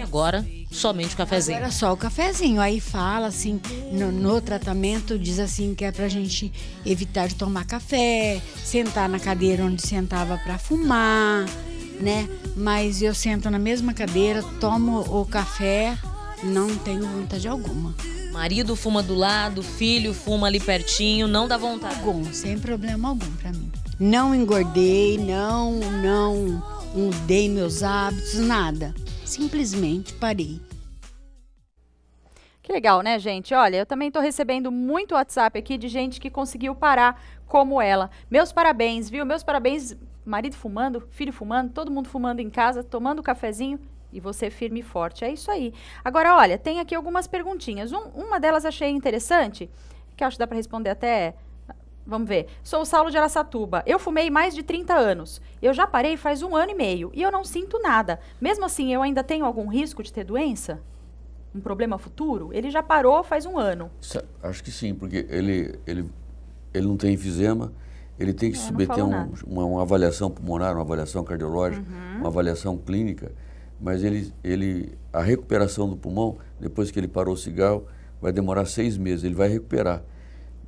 agora, somente o cafezinho. Agora só o cafezinho. Aí fala assim, no, no tratamento, diz assim que é pra gente evitar de tomar café, sentar na cadeira onde sentava para fumar, né? Mas eu sento na mesma cadeira, tomo o café, não tenho vontade alguma. Marido fuma do lado, filho fuma ali pertinho, não dá vontade. Algum, sem problema algum para mim. Não engordei, não, não mudei meus hábitos, nada simplesmente parei. Que legal, né, gente? Olha, eu também estou recebendo muito WhatsApp aqui de gente que conseguiu parar como ela. Meus parabéns, viu? Meus parabéns, marido fumando, filho fumando, todo mundo fumando em casa, tomando cafezinho e você firme e forte. É isso aí. Agora, olha, tem aqui algumas perguntinhas. Um, uma delas achei interessante, que acho que dá para responder até Vamos ver. Sou o Saulo de Aracatuba. Eu fumei mais de 30 anos. Eu já parei faz um ano e meio e eu não sinto nada. Mesmo assim, eu ainda tenho algum risco de ter doença? Um problema futuro? Ele já parou faz um ano. Acho que sim, porque ele, ele, ele não tem enfisema, ele tem que eu é, submeter um, uma, uma, avaliação pulmonar, uma avaliação cardiológica, uhum. uma avaliação clínica. Mas ele, ele, a recuperação do pulmão, depois que ele parou o cigarro, vai demorar seis meses. Ele vai recuperar.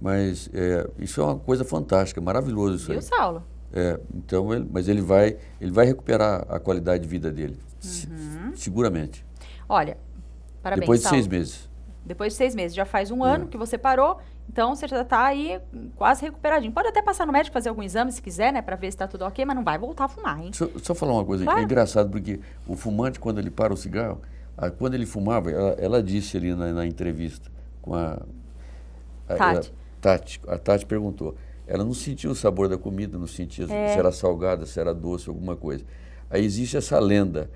Mas é, isso é uma coisa fantástica, é maravilhoso isso E aí. Saulo? É, então, ele, mas ele vai, ele vai recuperar a qualidade de vida dele, uhum. seguramente. Olha, parabéns, Depois de Saulo. seis meses. Depois de seis meses. Já faz um é. ano que você parou, então você já está aí quase recuperadinho. Pode até passar no médico fazer algum exame se quiser, né, para ver se está tudo ok, mas não vai voltar a fumar, hein? Só, só falar uma coisa, é claro. é engraçado porque o fumante quando ele para o cigarro, a, quando ele fumava, ela, ela disse ali na, na, entrevista com a, a Tati. Ela, Tati, a Tati perguntou. Ela não sentia o sabor da comida, não sentia é. se era salgada, se era doce, alguma coisa. Aí existe essa lenda.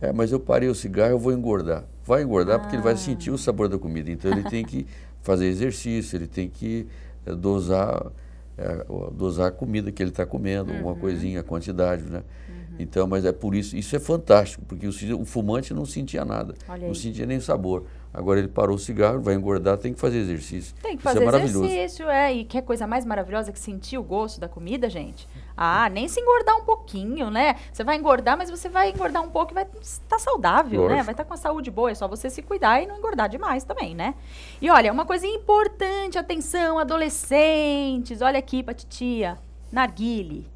É, mas eu parei o cigarro, eu vou engordar. Vai engordar ah. porque ele vai ah. sentir o sabor da comida. Então ele tem que fazer exercício, ele tem que eh, dosar, é, dosar a comida que ele está comendo, uhum. alguma coisinha, a quantidade, né? Uhum. Então, mas é por isso, isso é fantástico, porque o, o fumante não sentia nada, Olha não aí. sentia nem sabor. Agora ele parou o cigarro, vai engordar, tem que fazer exercício. Tem que fazer Isso é exercício, é. E que coisa mais maravilhosa que sentir o gosto da comida, gente? Ah, nem se engordar um pouquinho, né? Você vai engordar, mas você vai engordar um pouco e vai estar tá saudável, né? Lógico. né? Vai estar tá com a saúde boa, é só você se cuidar e não engordar demais também, né? E olha, uma coisa importante, atenção, adolescentes, olha aqui pra titia, narguile.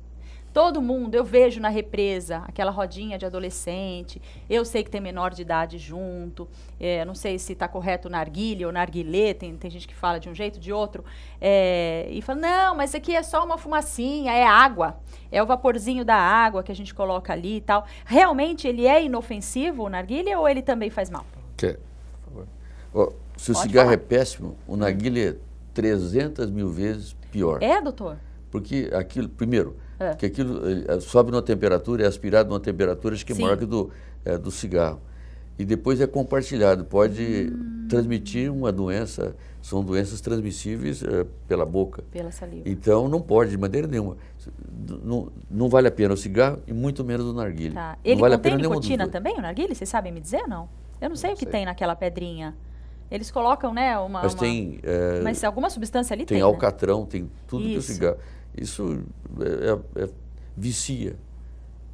Todo mundo, eu vejo na represa aquela rodinha de adolescente, eu sei que tem menor de idade junto, é, não sei se está correto narguilha ou narguilê, tem, tem gente que fala de um jeito, de outro, é, e fala, não, mas aqui é só uma fumacinha, é água, é o vaporzinho da água que a gente coloca ali e tal. Realmente ele é inofensivo, o narguilha, ou ele também faz mal? Quer? Oh, se o cigarro falar. é péssimo, o narguilha é 300 mil vezes pior. É, doutor? Porque aquilo, primeiro, é. Porque aquilo é, sobe numa temperatura, é aspirado numa temperatura acho que é maior que do, é, do cigarro. E depois é compartilhado, pode hum. transmitir uma doença, são doenças transmissíveis é, pela boca. Pela saliva. Então não pode, de maneira nenhuma. Não, não vale a pena o cigarro e muito menos o narguile. Tá. Ele não vale contém a pena nicotina também, o narguile? Vocês sabem me dizer ou não? Eu não sei não o que sei. tem naquela pedrinha. Eles colocam, né, uma... Mas uma... tem... É, mas alguma substância ali tem, Tem né? alcatrão, né? tem tudo Isso. que o cigarro... Isso é, é, é vicia,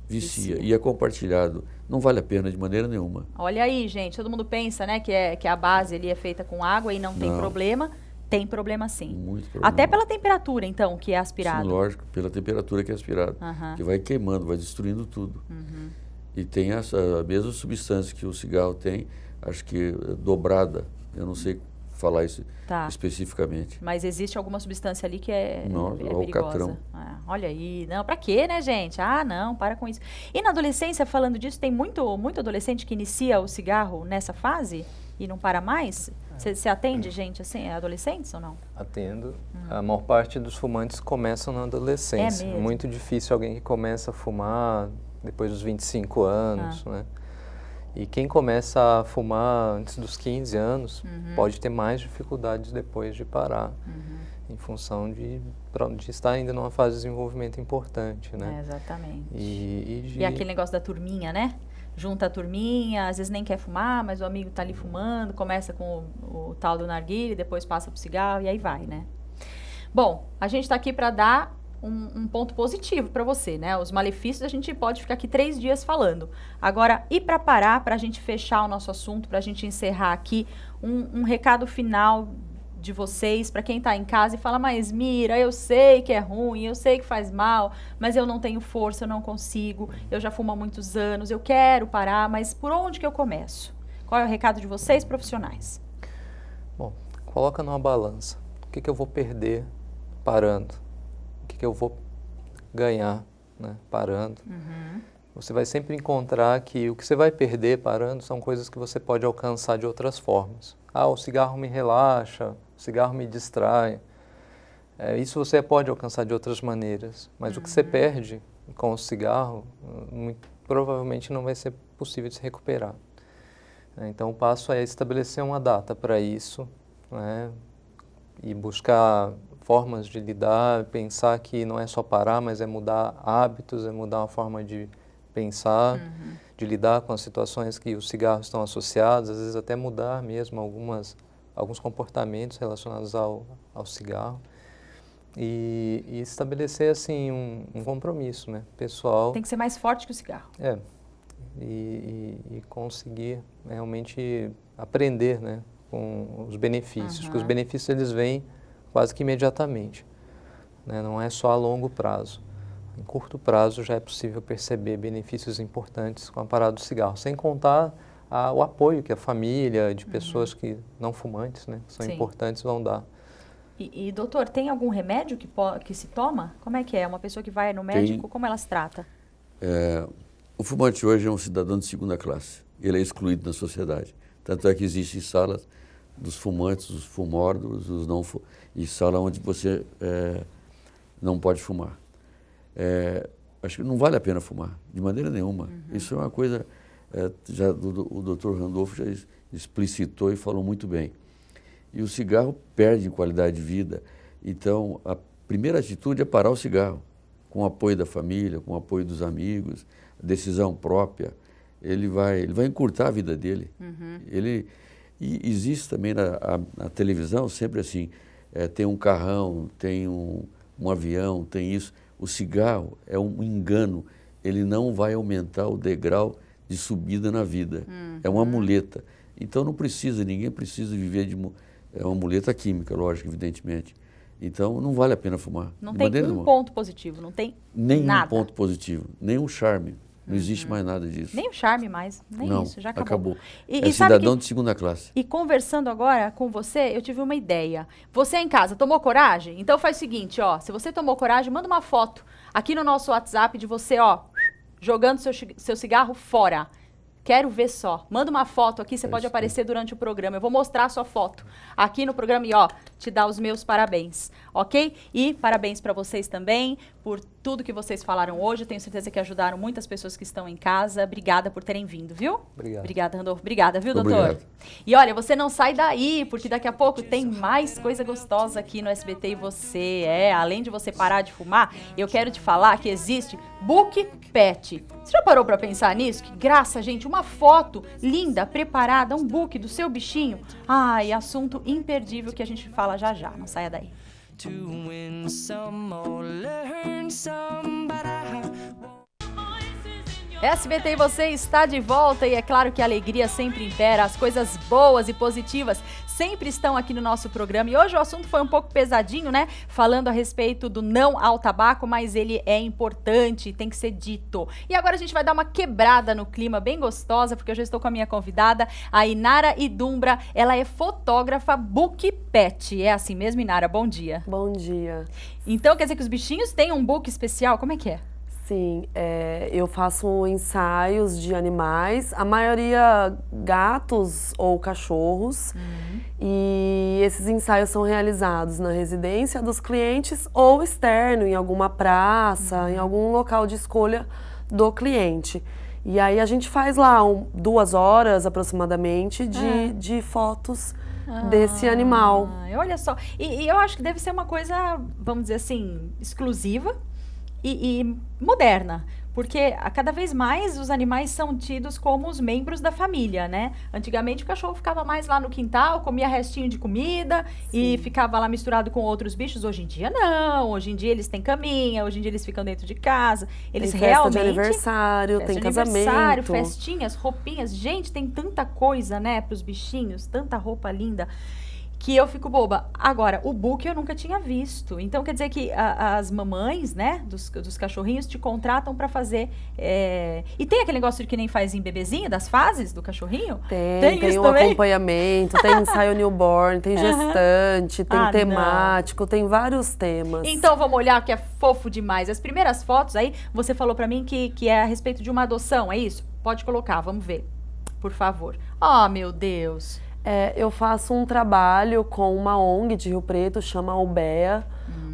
vicia, e é compartilhado. Não vale a pena de maneira nenhuma. Olha aí, gente, todo mundo pensa, né, que, é, que a base ali é feita com água e não, não. tem problema. Tem problema sim. Muito problema. Até pela temperatura, então, que é aspirado. Sim, lógico, pela temperatura que é aspirado. Uhum. Que vai queimando, vai destruindo tudo. Uhum. E tem essa, a mesma substância que o cigarro tem, acho que é dobrada. Eu não sei falar isso tá. especificamente. Mas existe alguma substância ali que é, Nossa, é, é perigosa. Ah, olha aí, não, para quê, né, gente? Ah, não, para com isso. E na adolescência, falando disso, tem muito, muito adolescente que inicia o cigarro nessa fase e não para mais? Você atende é. gente assim, é adolescentes ou não? Atendo. Hum. A maior parte dos fumantes começam na adolescência. É mesmo? Muito difícil alguém que começa a fumar depois dos 25 anos, ah. né? E quem começa a fumar antes dos 15 anos uhum. pode ter mais dificuldades depois de parar, uhum. em função de, de, estar ainda numa fase de desenvolvimento importante, né? É, exatamente. E, e, de... e aquele negócio da turminha, né? junta a turminha, às vezes nem quer fumar, mas o amigo está ali fumando, começa com o, o tal do narguile, depois passa pro cigarro e aí vai, né? Bom, a gente está aqui para dar um, um ponto positivo para você, né? Os malefícios a gente pode ficar aqui três dias falando. Agora, e para parar, para a gente fechar o nosso assunto, para a gente encerrar aqui, um, um recado final de vocês, para quem está em casa e fala, mas Mira, eu sei que é ruim, eu sei que faz mal, mas eu não tenho força, eu não consigo, eu já fumo há muitos anos, eu quero parar, mas por onde que eu começo? Qual é o recado de vocês, profissionais? Bom, coloca numa balança. O que, que eu vou perder parando? que, que eu vou ganhar né, parando. Uhum. Você vai sempre encontrar que o que você vai perder parando são coisas que você pode alcançar de outras formas. Ah, o cigarro me relaxa, o cigarro me distrai. É, isso você pode alcançar de outras maneiras, mas uhum. o que você uhum. perde com o cigarro hum, muito, provavelmente não vai ser possível de se recuperar. É, então o passo é estabelecer uma data para isso né, e buscar formas de lidar, pensar que não é só parar, mas é mudar hábitos, é mudar uma forma de pensar, uhum. de lidar com as situações que os cigarros estão associados, às vezes até mudar mesmo algumas, alguns comportamentos relacionados ao, ao cigarro. E, e estabelecer assim um, um, compromisso né, pessoal. Tem que ser mais forte que o cigarro. É. E, e, e conseguir realmente aprender né, com os benefícios, uhum. que os benefícios eles vêm quase que imediatamente. Né? Não é só a longo prazo. Em curto prazo já é possível perceber benefícios importantes com a parada do cigarro, sem contar a, o apoio que a família de uhum. pessoas uhum. que não fumantes, né, são Sim. importantes, vão dar. E, e, doutor, tem algum remédio que, que se toma? Como é que é? Uma pessoa que vai no médico, tem, como ela se trata? É, o fumante hoje é um cidadão de segunda classe. Ele é excluído da sociedade. Tanto é que existem salas dos fumantes, dos fumórdos, dos não fumantes e sala onde você é, não pode fumar. É, acho que não vale a pena fumar, de maneira nenhuma. Uhum. Isso é uma coisa, é, já do, o doutor Randolfo já explicitou e falou muito bem. E o cigarro perde qualidade de vida. Então, a primeira atitude é parar o cigarro, com o apoio da família, com o apoio dos amigos, decisão própria. Ele vai, ele vai encurtar a vida dele. Uhum. Ele, e existe também na, a, na televisão sempre assim, é, tem um carrão, tem um, um avião, tem isso. O cigarro é um engano, ele não vai aumentar o degrau de subida na vida. Uhum. É uma uhum. muleta. Então não precisa, ninguém precisa viver de é uma muleta química, lógico, evidentemente. Então não vale a pena fumar. Não tem nenhum ponto positivo, não tem nenhum nada. ponto positivo, nenhum charme. Não existe mais nada disso. Nem o charme mais, nem Não, isso, já acabou. acabou. E, é e cidadão que, de segunda classe. E conversando agora com você, eu tive uma ideia. Você em casa tomou coragem? Então faz o seguinte, ó, se você tomou coragem, manda uma foto aqui no nosso WhatsApp de você, ó, jogando seu, seu cigarro fora. Quero ver só. Manda uma foto aqui, você é pode aparecer durante o programa. Eu vou mostrar a sua foto aqui no programa e, ó, te dar os meus parabéns, ok? E parabéns para vocês também, por tudo que vocês falaram hoje. Tenho certeza que ajudaram muitas pessoas que estão em casa. Obrigada por terem vindo, viu? Obrigado. Obrigada, Randolfo. Obrigada, viu, doutor? Obrigado. E olha, você não sai daí, porque daqui a pouco tem mais coisa gostosa aqui no SBT e você. É, além de você parar de fumar, eu quero te falar que existe Book Pet. Você já parou para pensar nisso? Que graça, gente, uma foto linda, preparada, um book do seu bichinho. Ai, assunto imperdível que a gente fala já já. Não saia daí to win some or learn some, but I SBT você está de volta e é claro que a alegria sempre impera, as coisas boas e positivas sempre estão aqui no nosso programa. E hoje o assunto foi um pouco pesadinho, né? Falando a respeito do não ao tabaco, mas ele é importante, tem que ser dito. E agora a gente vai dar uma quebrada no clima bem gostosa, porque eu já estou com a minha convidada, a Inara Idumbra. Ela é fotógrafa book pet. É assim mesmo, Inara? Bom dia. Bom dia. Então quer dizer que os bichinhos têm um book especial? Como é que é? Sim, é, eu faço ensaios de animais, a maioria gatos ou cachorros. Uhum. E esses ensaios são realizados na residência dos clientes ou externo, em alguma praça, uhum. em algum local de escolha do cliente. E aí a gente faz lá um, duas horas aproximadamente de, é. de fotos ah, desse animal. Olha só, e, e eu acho que deve ser uma coisa, vamos dizer assim, exclusiva e, e moderna porque cada vez mais os animais são tidos como os membros da família, né? Antigamente o cachorro ficava mais lá no quintal, comia restinho de comida Sim. e ficava lá misturado com outros bichos. Hoje em dia não, hoje em dia eles têm caminha, hoje em dia eles ficam dentro de casa, eles tem realmente de aniversário, festa tem de casamento, aniversário, festinhas, roupinhas. Gente, tem tanta coisa, né, para os bichinhos, tanta roupa linda que eu fico boba. Agora, o book eu nunca tinha visto. Então quer dizer que a, as mamães, né, dos, dos cachorrinhos te contratam para fazer. É... E tem aquele negócio de que nem faz em bebezinho, das fases do cachorrinho? Tem, tem, tem o também? acompanhamento, tem ensaio newborn, tem gestante, tem ah, temático, não. tem vários temas. Então vamos olhar que é fofo demais. As primeiras fotos aí, você falou para mim que, que é a respeito de uma adoção, é isso? Pode colocar, vamos ver. Por favor. Oh, meu Deus. É, eu faço um trabalho com uma ONG de Rio Preto, chama Albea,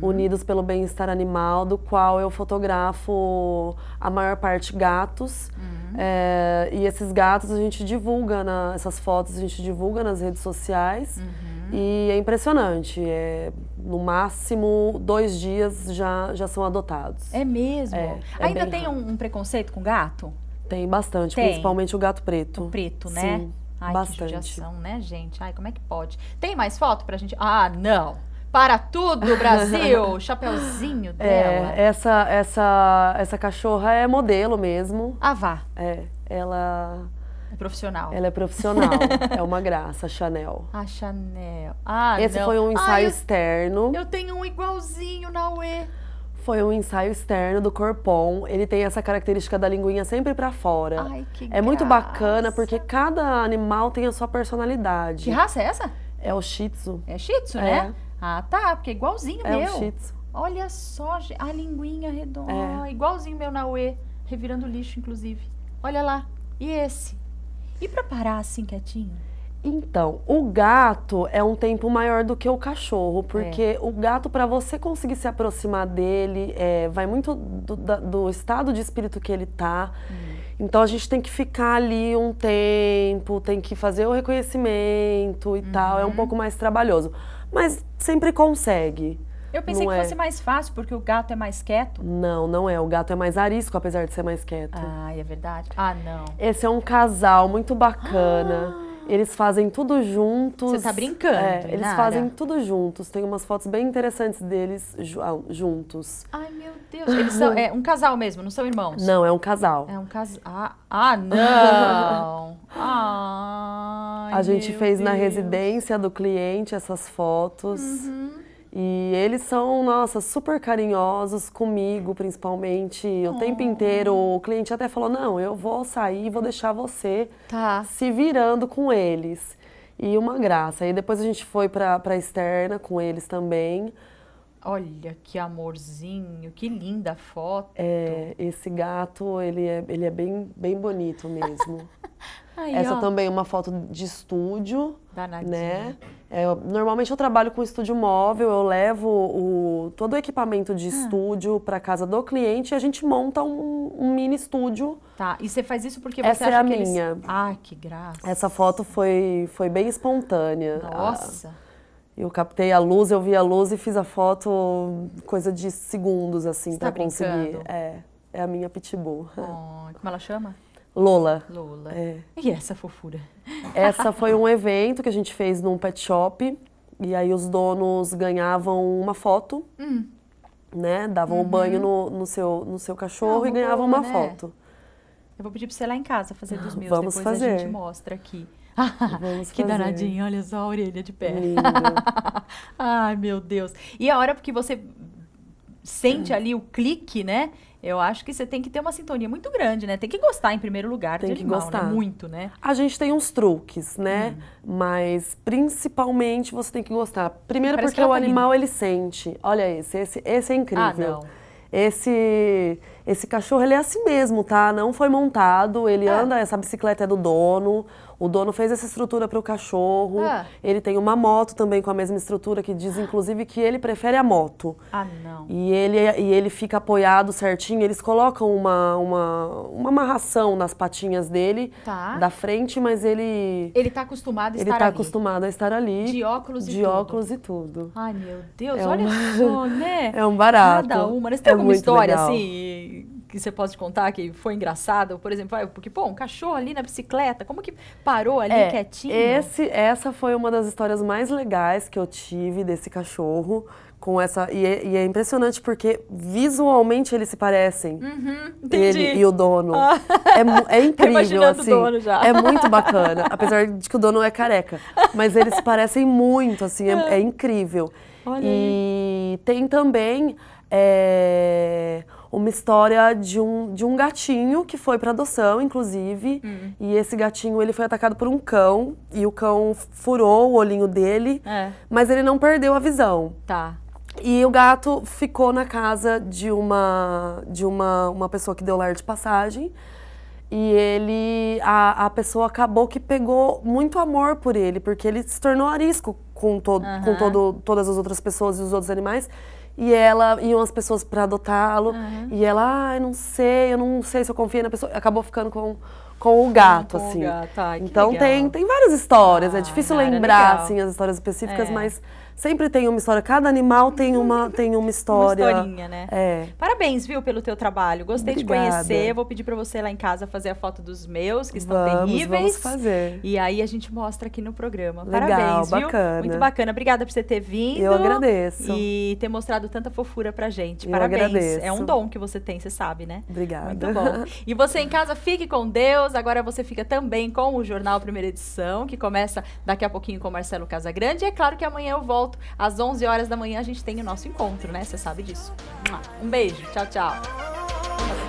uhum. Unidos pelo Bem-Estar Animal, do qual eu fotografo a maior parte gatos. Uhum. É, e esses gatos a gente divulga, na, essas fotos a gente divulga nas redes sociais. Uhum. E é impressionante, é, no máximo dois dias já, já são adotados. É mesmo? É, é Ainda tem um, um, preconceito com gato? Tem bastante, tem. principalmente o gato preto. O preto, né? Sim. Ai, Bastante. que judiação, né, gente? Ai, como é que pode? Tem mais foto pra gente? Ah, não! Para tudo, Brasil! Chapeuzinho é, dela. É, essa, essa, essa cachorra é modelo mesmo. Ah, vá. É, ela... É profissional. Ela é profissional. é uma graça, a Chanel. A Chanel. Ah, Esse não. foi um ensaio externo. Eu tenho um igualzinho na UE. Foi um ensaio externo do corpom. Ele tem essa característica da linguinha sempre para fora. Ai, que É graça. muito bacana porque cada animal tem a sua personalidade. Que raça é essa? É o Shih Tzu. É Shih Tzu, né? é. né? Ah, tá, porque é igualzinho é meu. É o Shih Tzu. Olha só, a linguinha redonda, é. Ah, igualzinho meu Naue, revirando lixo, inclusive. Olha lá, e esse? E pra parar assim quietinho? Então, o gato é um tempo maior do que o cachorro, é. porque é. o gato, para você conseguir se aproximar dele, é, vai muito do, da, do, estado de espírito que ele tá. Hum. Então, a gente tem que ficar ali um tempo, tem que fazer o reconhecimento e uhum. tal. É um uhum. pouco mais trabalhoso, mas sempre consegue. Eu pensei não que é. fosse mais fácil, porque o gato é mais quieto. Não, não é. O gato é mais arisco, apesar de ser mais quieto. Ah, é verdade. Ah, não. Esse é um casal muito bacana. Ah. Eles fazem tudo juntos. Você tá brincando. É, eles fazem tudo juntos. Tem umas fotos bem interessantes deles ah, juntos. Ai, meu Deus. Eles são é, um casal mesmo, não são irmãos? Não, é um casal. É um casal. Ah, ah, não! Ai, A gente fez Deus. na residência do cliente essas fotos. Uhum. E eles são, nossa, super carinhosos comigo, principalmente, o oh. tempo inteiro. O cliente até falou: não, eu vou sair, vou deixar você tá. se virando com eles. E uma graça. Aí depois a gente foi pra, pra externa com eles também. Olha que amorzinho, que linda foto. É, esse gato, ele é, ele é bem, bem bonito mesmo. Aí, Essa ó. também é uma foto de estúdio, Danadinha. né? É, normalmente eu trabalho com estúdio móvel, eu levo o, todo o equipamento de ah. estúdio para casa do cliente e a gente monta um, um, mini estúdio. Tá, e você faz isso porque você Essa é a minha. Eles... Ah, que graça. Essa foto foi, foi bem espontânea. Ah, Nossa. Ah, eu captei a luz, eu vi a luz e fiz a foto coisa de segundos, assim, para tá conseguir. É, é a minha pitbull. Oh, como ela chama? Lola. Lola. É. E essa fofura? Essa foi um evento que a gente fez num pet shop. E aí os donos ganhavam uma foto, hum. né? Davam uhum. um banho no, no, seu, no seu cachorro e ganhavam boa, uma né? foto. Eu vou pedir pra você lá em casa fazer dos meus, Vamos depois fazer. a gente mostra aqui. Vamos que fazer. danadinho, olha só a orelha de pé. Ai, meu Deus. E a hora que você sente ali o clique, né? Eu acho que você tem que ter uma sintonia muito grande, né? Tem que gostar em primeiro lugar tem de animal, que né? gostar. Né? Muito, né? A gente tem uns truques, né? Hum. Mas principalmente você tem que gostar. Primeiro Parece porque o tá animal ele sente. Olha esse, esse, esse é incrível. Ah, não esse esse cachorro ele é assim mesmo, tá? Não foi montado, ele é. anda, essa bicicleta é do dono. O dono fez essa estrutura para o cachorro. Ah. Ele tem uma moto também com a mesma estrutura, que diz inclusive que ele prefere a moto. Ah, não. E ele, é, e ele fica apoiado certinho. Eles colocam uma, uma, uma amarração nas patinhas dele, tá. da frente, mas ele. Ele está acostumado a estar ele tá ali. Ele está acostumado a estar ali. De óculos e de tudo. De óculos e tudo. Ai, meu Deus, é olha uma... só, né? É um barato. Cada uma. Eles têm é alguma história legal. assim que você pode contar que foi engraçado? Por exemplo, porque, pô, um cachorro ali na bicicleta, como que parou ali é, quietinho? Esse, essa foi uma das histórias mais legais que eu tive desse cachorro. Com essa, e, é, e é impressionante porque visualmente eles se parecem. Uhum, Ele e o dono. Ah. É, é incrível, assim. O dono já. É muito bacana. Apesar de que o dono é careca. Mas eles se parecem muito, assim, é, é incrível. Olha e tem também é, uma história de um, de um gatinho que foi para adoção, inclusive. Hum. E esse gatinho ele foi atacado por um cão e o cão furou o olhinho dele, é. mas ele não perdeu a visão. Tá. E o gato ficou na casa de uma de uma, uma pessoa que deu lar de passagem. E ele, a, a pessoa acabou que pegou muito amor por ele, porque ele se tornou arisco com, to, uhum. com todo, todas as outras pessoas e os outros animais e ela iam as pessoas para adotá-lo uhum. e ela, ah, não sei, eu não sei se eu confio na pessoa, acabou ficando com com o gato, com assim. O gato. Ai, então legal. tem tem várias histórias, é ah, é difícil cara, lembrar assim as histórias específicas, é. mas sempre tem uma história. Cada animal tem uhum. uma, tem uma história. Uma historinha, né? É. Parabéns, viu, pelo teu trabalho. Gostei Obrigada. de conhecer. Vou pedir para você lá em casa fazer a foto dos meus, que estão vamos, terríveis. Vamos fazer. E aí a gente mostra aqui no programa. Legal, Parabéns, viu? bacana. Muito bacana. Obrigada por você ter vindo. Eu agradeço. E ter mostrado tanta fofura pra gente. Eu Parabéns. Agradeço. É um dom que você tem, você sabe, né? Obrigada. Muito bom. E você em casa, fique com Deus. Agora você fica também com o Jornal Primeira Edição, que começa daqui a pouquinho com o Marcelo Casagrande. E é claro que amanhã eu volto volto. Às 11 horas da manhã a gente tem o nosso encontro, né? Você sabe disso. Um beijo. Tchau, tchau.